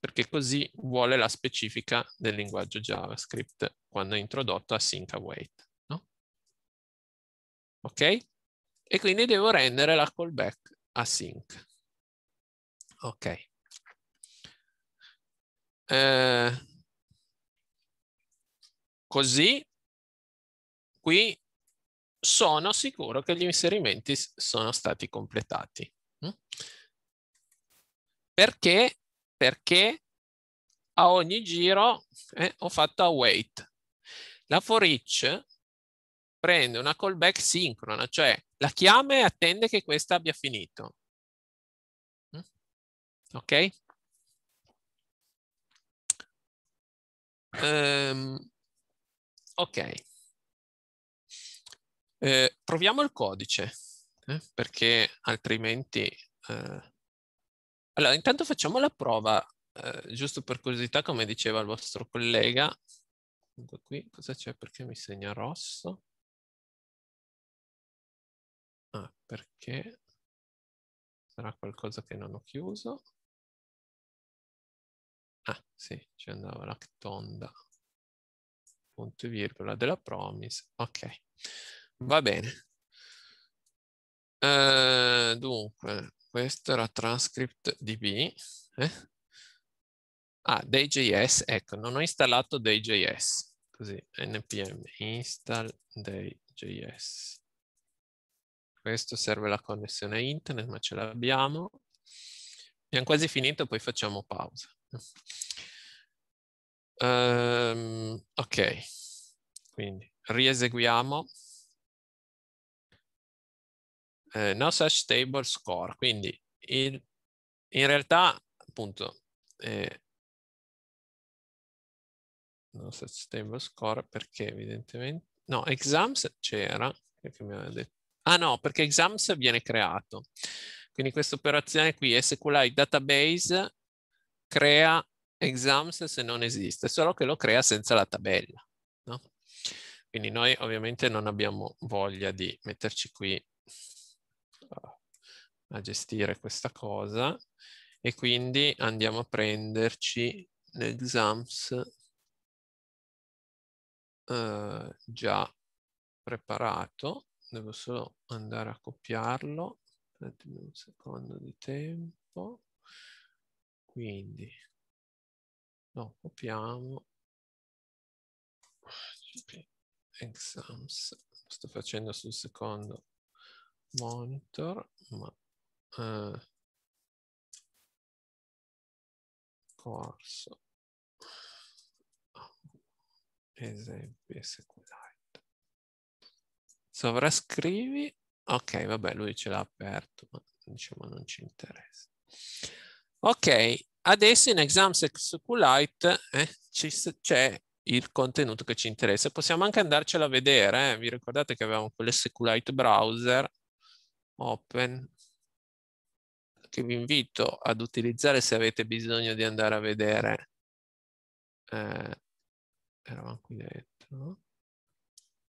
perché così vuole la specifica del linguaggio JavaScript quando è introdotto async await. No? Ok? E quindi devo rendere la callback async. Ok. Eh, così qui sono sicuro che gli inserimenti sono stati completati. Mm? Perché perché a ogni giro eh, ho fatto await. La for each prende una callback sincrona, cioè la chiama e attende che questa abbia finito. Mm? Ok? Um, ok. Eh, proviamo il codice, eh, perché altrimenti eh, allora, intanto facciamo la prova, eh, giusto per curiosità, come diceva il vostro collega. Dunque qui cosa c'è? Perché mi segna rosso? Ah, perché sarà qualcosa che non ho chiuso. Ah, sì, ci andava la tonda, punto e virgola della promise. Ok, va bene. Eh, dunque, questo era transcript db. Eh? Ah, day.js, ecco, non ho installato day.js, così, npm install day.js. Questo serve la connessione internet, ma ce l'abbiamo. Abbiamo quasi finito, poi facciamo pausa. Um, ok, quindi rieseguiamo eh, no such stable score, quindi il, in realtà appunto eh, no such stable score perché evidentemente no, exams c'era, ah no, perché exams viene creato. Quindi questa operazione qui, SQLite database, crea exams se non esiste, solo che lo crea senza la tabella. No? Quindi noi ovviamente non abbiamo voglia di metterci qui a gestire questa cosa e quindi andiamo a prenderci l'exams ZAMS eh, già preparato. Devo solo andare a copiarlo. Datemi un secondo di tempo. Quindi lo copiamo. Exams. Lo sto facendo sul secondo monitor, ma, eh, corso, esempi SQLite. Sovrascrivi, ok, vabbè, lui ce l'ha aperto, ma diciamo non ci interessa. Ok, adesso in Exams SQLite eh, c'è il contenuto che ci interessa. Possiamo anche andarcelo a vedere, eh. vi ricordate che avevamo quell'SQLite browser open che vi invito ad utilizzare se avete bisogno di andare a vedere. Eh, eravamo qui dentro. no?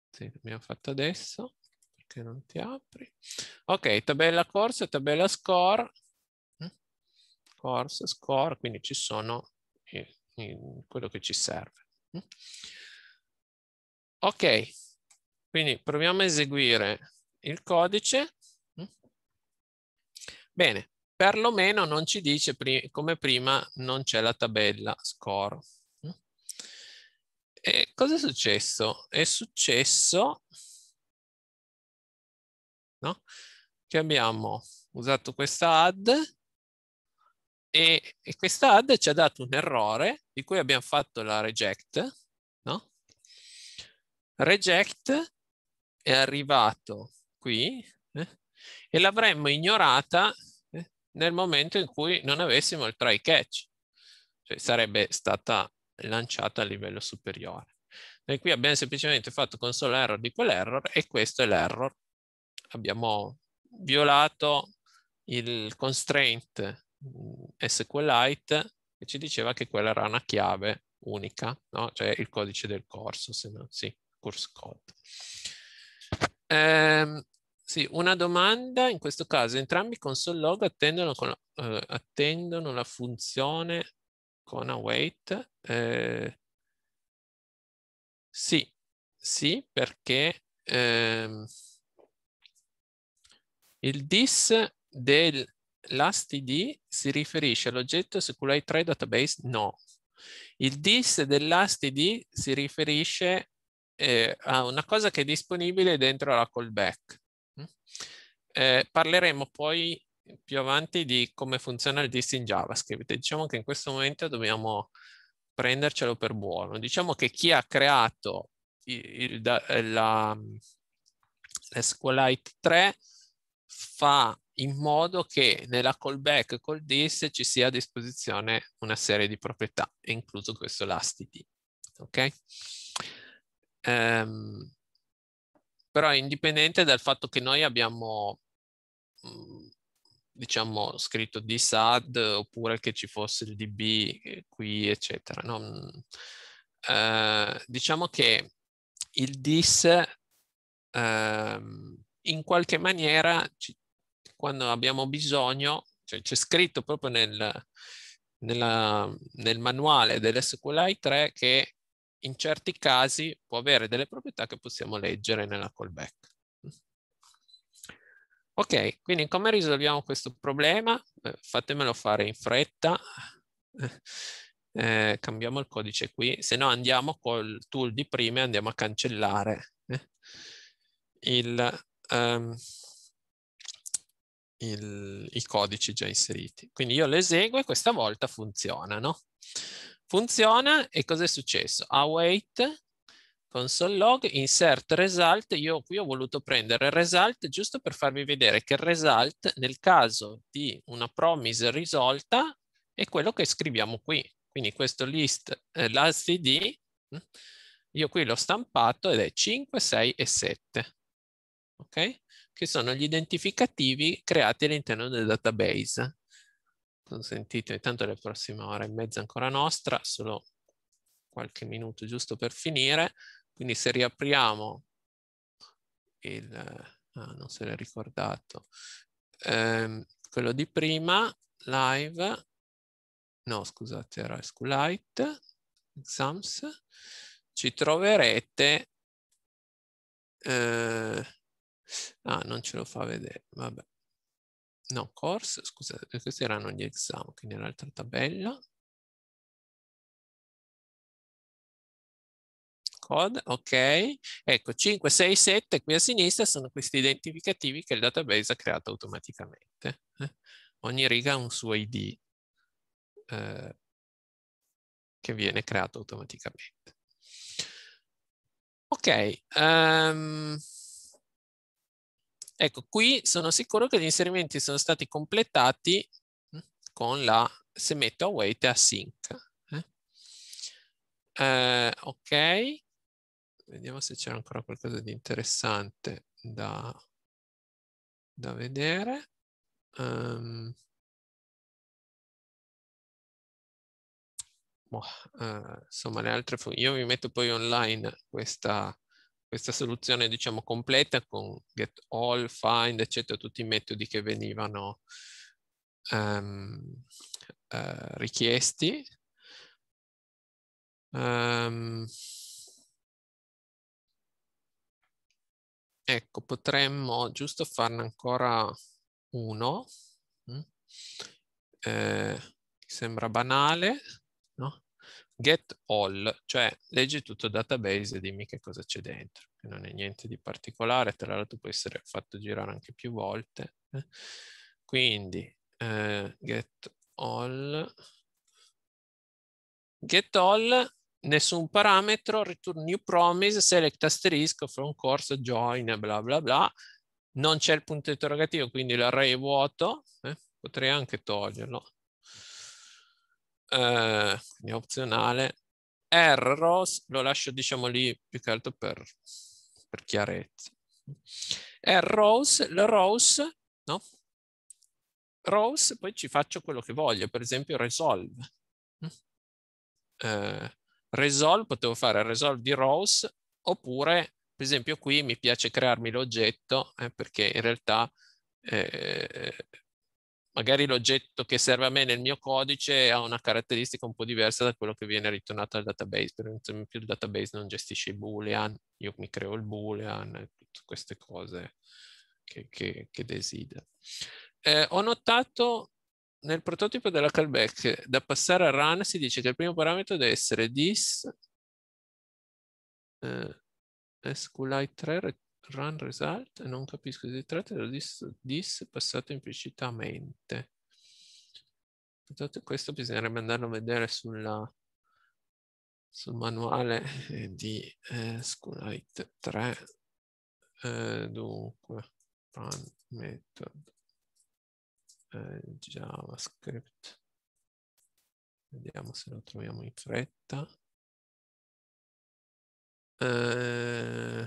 Sì, l'abbiamo fatto adesso perché non ti apri. Ok, tabella corso tabella score. Mm? Corso, score, quindi ci sono in, in quello che ci serve. Mm? Ok, quindi proviamo a eseguire il codice Bene, perlomeno non ci dice come prima non c'è la tabella score. E cosa è successo? È successo no? che abbiamo usato questa add e, e, questa add ci ha dato un errore di cui abbiamo fatto la reject. No? Reject è arrivato qui eh? e l'avremmo ignorata nel momento in cui non avessimo il try catch, cioè sarebbe stata lanciata a livello superiore. E qui abbiamo semplicemente fatto console error di quell'error e questo è l'error. Abbiamo violato il constraint mm, SQLite che ci diceva che quella era una chiave unica, no? cioè il codice del corso, se non sì, course code. Ehm, sì, una domanda, in questo caso entrambi i console log attendono, con, eh, attendono la funzione con await. Eh, sì, sì, perché ehm, il dis del last id si riferisce all'oggetto sqlite 3 database? No. Il dis del last id si riferisce eh, a una cosa che è disponibile dentro la callback. Eh, parleremo poi più avanti di come funziona il dist in JavaScript. Diciamo che in questo momento dobbiamo prendercelo per buono. Diciamo che chi ha creato il, il, eh, la, SQLite 3 fa in modo che nella callback col dist ci sia a disposizione una serie di proprietà, incluso questo lastd. Ok? Um, però è indipendente dal fatto che noi abbiamo, mm, diciamo, scritto di SAD oppure che ci fosse il DB eh, qui, eccetera. No? Mm, eh, diciamo che il DIS eh, in qualche maniera, ci, quando abbiamo bisogno, cioè c'è scritto proprio nel, nella, nel manuale dell'SQLi 3 che in certi casi può avere delle proprietà che possiamo leggere nella callback. Ok, quindi come risolviamo questo problema? Eh, fatemelo fare in fretta. Eh, eh cambiamo il codice qui, se no andiamo col tool di prima e andiamo a cancellare eh, il, um, il, i codici già inseriti. Quindi io lo eseguo e questa volta funziona, no? Funziona e cosa è successo? Await console log, insert result, io qui ho voluto prendere il result giusto per farvi vedere che il result nel caso di una promise risolta è quello che scriviamo qui. Quindi questo list eh, last id, hm, io qui l'ho stampato ed è 5, 6 e 7, ok? Che sono gli identificativi creati all'interno del database non sentite, intanto le prossime ore e mezza ancora nostra, solo qualche minuto giusto per finire, quindi se riapriamo il, ah, non se l'è ricordato, ehm, quello di prima, live, no scusate, era SQLite, exams, ci troverete, eh, ah non ce lo fa vedere, vabbè, no, course, scusate, questi erano gli exam, quindi un'altra tabella. Code, ok. Ecco, 5, 6, 7 qui a sinistra sono questi identificativi che il database ha creato automaticamente. Eh? Ogni riga ha un suo ID eh, che viene creato automaticamente. Ok. Um, Ecco, qui sono sicuro che gli inserimenti sono stati completati mm, con la, se metto await, a sync. Eh? Eh, ok, vediamo se c'è ancora qualcosa di interessante da, da vedere. Um, boh, eh, insomma, le altre io vi metto poi online questa, questa soluzione diciamo completa con get all, find, eccetera, tutti i metodi che venivano um, uh, richiesti. Um, ecco, potremmo giusto farne ancora uno. Mm? Eh, sembra banale, get all, cioè leggi tutto il database e dimmi che cosa c'è dentro, che non è niente di particolare, tra l'altro può essere fatto girare anche più volte. Eh. Quindi eh, get all, get all, nessun parametro, return new promise, select asterisco from course, join, bla bla bla, non c'è il punto interrogativo, quindi l'array è vuoto, eh? potrei anche toglierlo, eh, è opzionale. R rows lo lascio diciamo lì più che altro per, per chiarezza. R rows, la rows, no? Rows, poi ci faccio quello che voglio, per esempio resolve. Eh, resolve, potevo fare resolve di rows, oppure per esempio qui mi piace crearmi l'oggetto eh, perché in realtà eh, magari l'oggetto che serve a me nel mio codice ha una caratteristica un po' diversa da quello che viene ritornato al database, per esempio il database non gestisce i boolean, io mi creo il boolean, tutte queste cose che, che, che desidero. Eh, ho notato nel prototipo della callback da passare a run si dice che il primo parametro deve essere this eh, SQLite 3 run result, non capisco se si tratta della this, this passato implicitamente. Tutto Questo bisognerebbe andarlo a vedere sulla, sul manuale di eh, SQLite 3. Eh, dunque, run method eh, JavaScript. Vediamo se lo troviamo in fretta. Eh,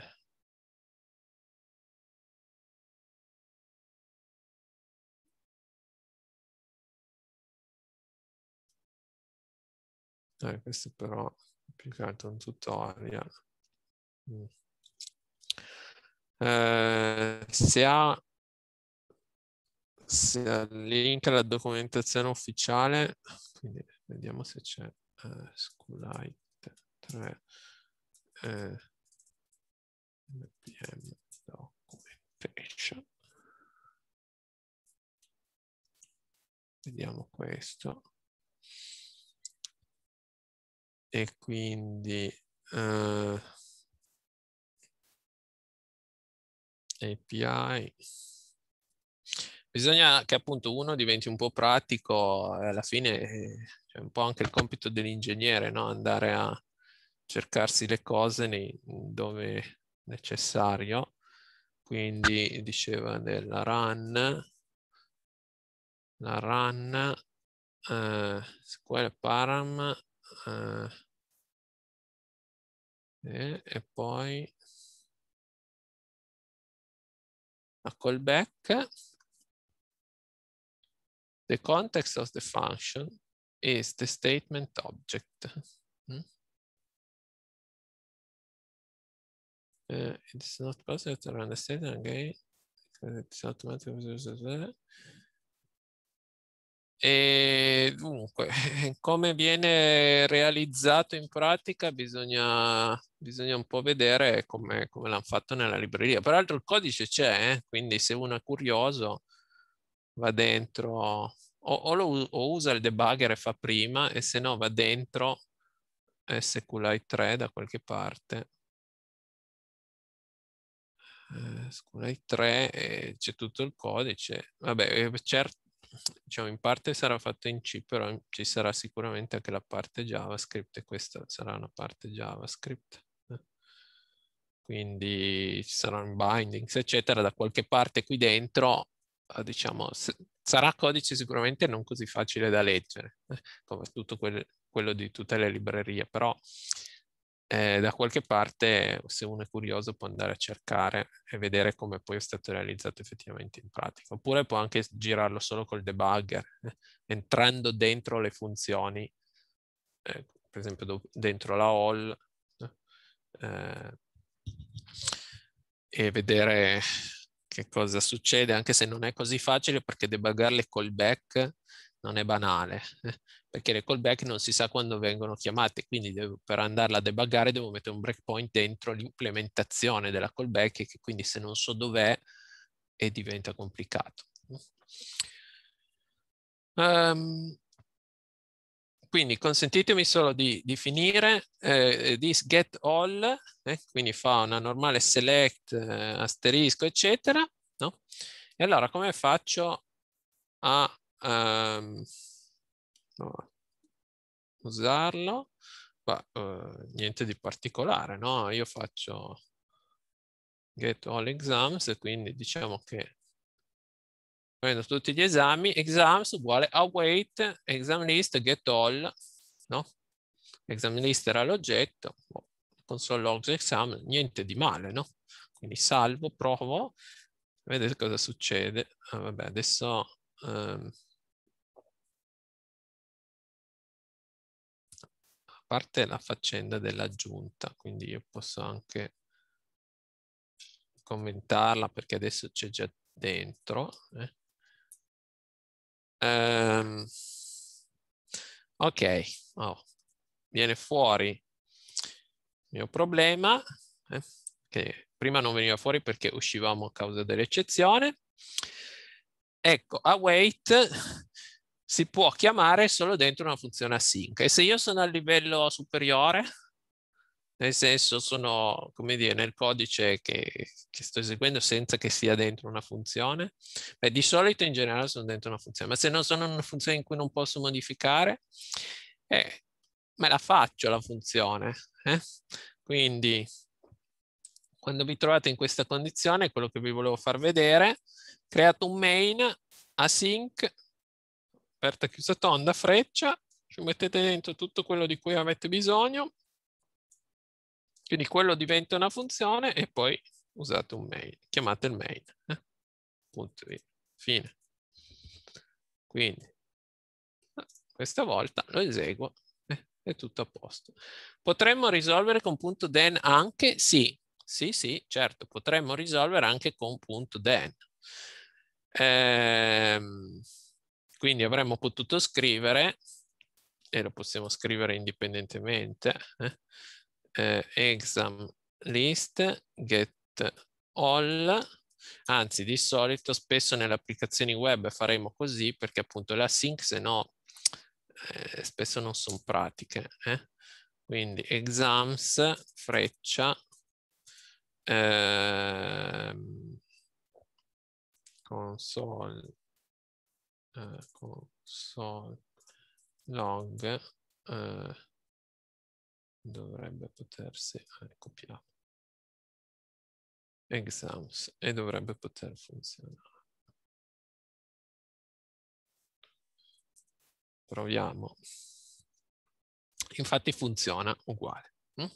Eh, questo però è più che altro un tutorial. Mm. Eh, se ha se ha link alla documentazione ufficiale, quindi vediamo se c'è eh, Schoolite 3 eh, npm documentation. Vediamo questo e quindi eh, API. Bisogna che appunto uno diventi un po' pratico, alla fine eh, c'è cioè un po' anche il compito dell'ingegnere, no? andare a cercarsi le cose nei, dove necessario. Quindi diceva della run, la run, eh, SQL param, eh, And e poi a callback. The context of the function is the statement object. Hmm? Uh, it's not possible to run the statement again. It's automatically. E dunque, [laughs] come viene realizzato in pratica bisogna, bisogna un po' vedere come, come l'hanno fatto nella libreria. Peraltro il codice c'è, eh? quindi se uno è curioso va dentro o, o, lo, o, usa il debugger e fa prima e se no va dentro SQLite3 da qualche parte. Eh, SQLite3 c'è tutto il codice. Vabbè, eh, certo diciamo, in parte sarà fatto in C, però ci sarà sicuramente anche la parte JavaScript e questa sarà una parte JavaScript. Eh. Quindi ci saranno bindings, eccetera, da qualche parte qui dentro, eh, diciamo, sarà codice sicuramente non così facile da leggere, eh, come tutto quel, quello di tutte le librerie, però eh, da qualche parte, se uno è curioso, può andare a cercare e vedere come poi è stato realizzato effettivamente in pratica. Oppure può anche girarlo solo col debugger, eh, [laughs] entrando dentro le funzioni, eh, per esempio do, dentro la all, eh, e vedere che cosa succede, anche se non è così facile, perché debuggarle col back non è banale, [laughs] perché le callback non si sa quando vengono chiamate, quindi devo, per andarla a debuggare devo mettere un breakpoint dentro l'implementazione della callback, che quindi se non so dov'è e diventa complicato. Um, quindi consentitemi solo di, di finire, eh, this get all, eh, quindi fa una normale select, eh, asterisco, eccetera, no? E allora come faccio a Um, no, usarlo, ma uh, niente di particolare, no? Io faccio get all exams quindi diciamo che prendo tutti gli esami, exams uguale await, exam list, get all, no? Exam list era l'oggetto, boh, console logs exam, niente di male, no? Quindi salvo, provo, vedete cosa succede. Ah, vabbè, adesso... Um, parte la faccenda dell'aggiunta, quindi io posso anche commentarla perché adesso c'è già dentro. Eh. Um, ok, oh. viene fuori il mio problema, eh, che prima non veniva fuori perché uscivamo a causa dell'eccezione. Ecco, await si può chiamare solo dentro una funzione async. E se io sono a livello superiore, nel senso sono, come dire, nel codice che, che, sto eseguendo senza che sia dentro una funzione, beh, di solito in generale sono dentro una funzione, ma se non sono una funzione in cui non posso modificare, eh, me la faccio la funzione. Eh? Quindi, quando vi trovate in questa condizione, quello che vi volevo far vedere, creato un main async aperta, chiusa, tonda, freccia, ci mettete dentro tutto quello di cui avete bisogno, quindi quello diventa una funzione e poi usate un mail, chiamate il mail, Eh? Punto fine. Quindi questa volta lo eseguo eh, è tutto a posto. Potremmo risolvere con punto then anche? Sì, sì, sì, certo, potremmo risolvere anche con punto then. Ehm quindi avremmo potuto scrivere, e lo possiamo scrivere indipendentemente, eh, eh, exam list get all, anzi di solito spesso nelle applicazioni web faremo così perché appunto la sync se no eh, spesso non sono pratiche. Eh? Quindi exams, freccia, ehm, console eh, console log eh, dovrebbe potersi, ecco exams e dovrebbe poter funzionare. Proviamo. Infatti funziona uguale. Hm?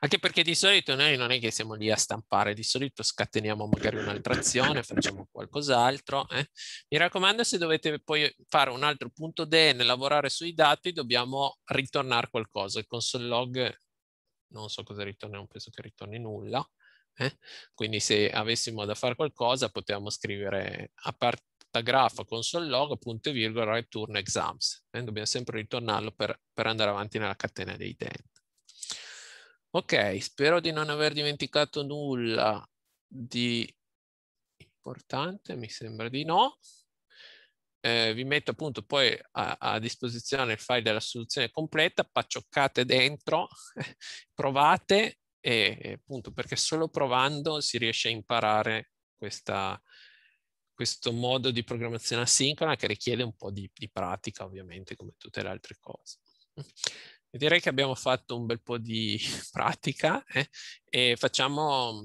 Anche perché di solito noi non è che siamo lì a stampare, di solito scateniamo magari un'altra azione, facciamo qualcos'altro. Eh. Mi raccomando, se dovete poi fare un altro punto DN, lavorare sui dati, dobbiamo ritornare qualcosa. Il console log non so cosa ritorna, non penso che ritorni nulla. Eh? Quindi se avessimo da fare qualcosa potevamo scrivere a parte graffa console log punto e virgola return exams. Eh? Dobbiamo sempre ritornarlo per, per andare avanti nella catena dei denti. Ok, spero di non aver dimenticato nulla di importante, mi sembra di no. Eh, vi metto appunto poi a, a, disposizione il file della soluzione completa, paccioccate dentro, [laughs] provate e, e appunto perché solo provando si riesce a imparare questa, questo modo di programmazione asincrona che richiede un po' di, di pratica ovviamente come tutte le altre cose direi che abbiamo fatto un bel po' di [laughs] pratica eh? e facciamo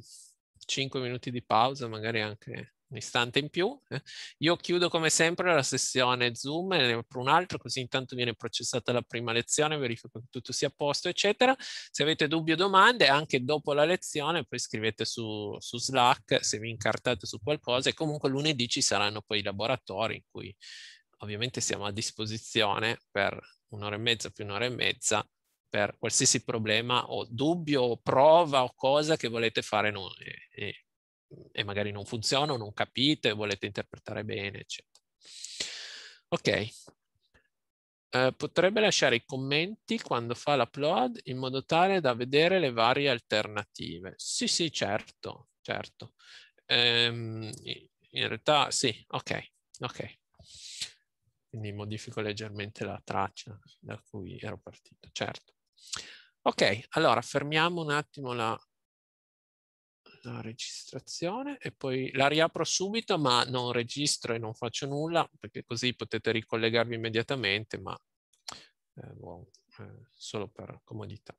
5 minuti di pausa, magari anche un istante in più. Eh? Io chiudo come sempre la sessione Zoom e ne apro un'altra, così intanto viene processata la prima lezione, verifico che tutto sia a posto, eccetera. Se avete dubbi o domande, anche dopo la lezione, poi scrivete su, su Slack se vi incartate su qualcosa e comunque lunedì ci saranno poi i laboratori in cui ovviamente siamo a disposizione per un'ora e mezza più un'ora e mezza per qualsiasi problema o dubbio o prova o cosa che volete fare non, e, e, magari non funziona o non capite, volete interpretare bene, eccetera. Ok. Eh, potrebbe lasciare i commenti quando fa l'upload in modo tale da vedere le varie alternative. Sì, sì, certo, certo. Ehm, in realtà sì, ok, ok quindi modifico leggermente la traccia da cui ero partito, certo. Ok, allora fermiamo un attimo la, la registrazione e poi la riapro subito, ma non registro e non faccio nulla, perché così potete ricollegarvi immediatamente, ma eh, wow, eh, solo per comodità.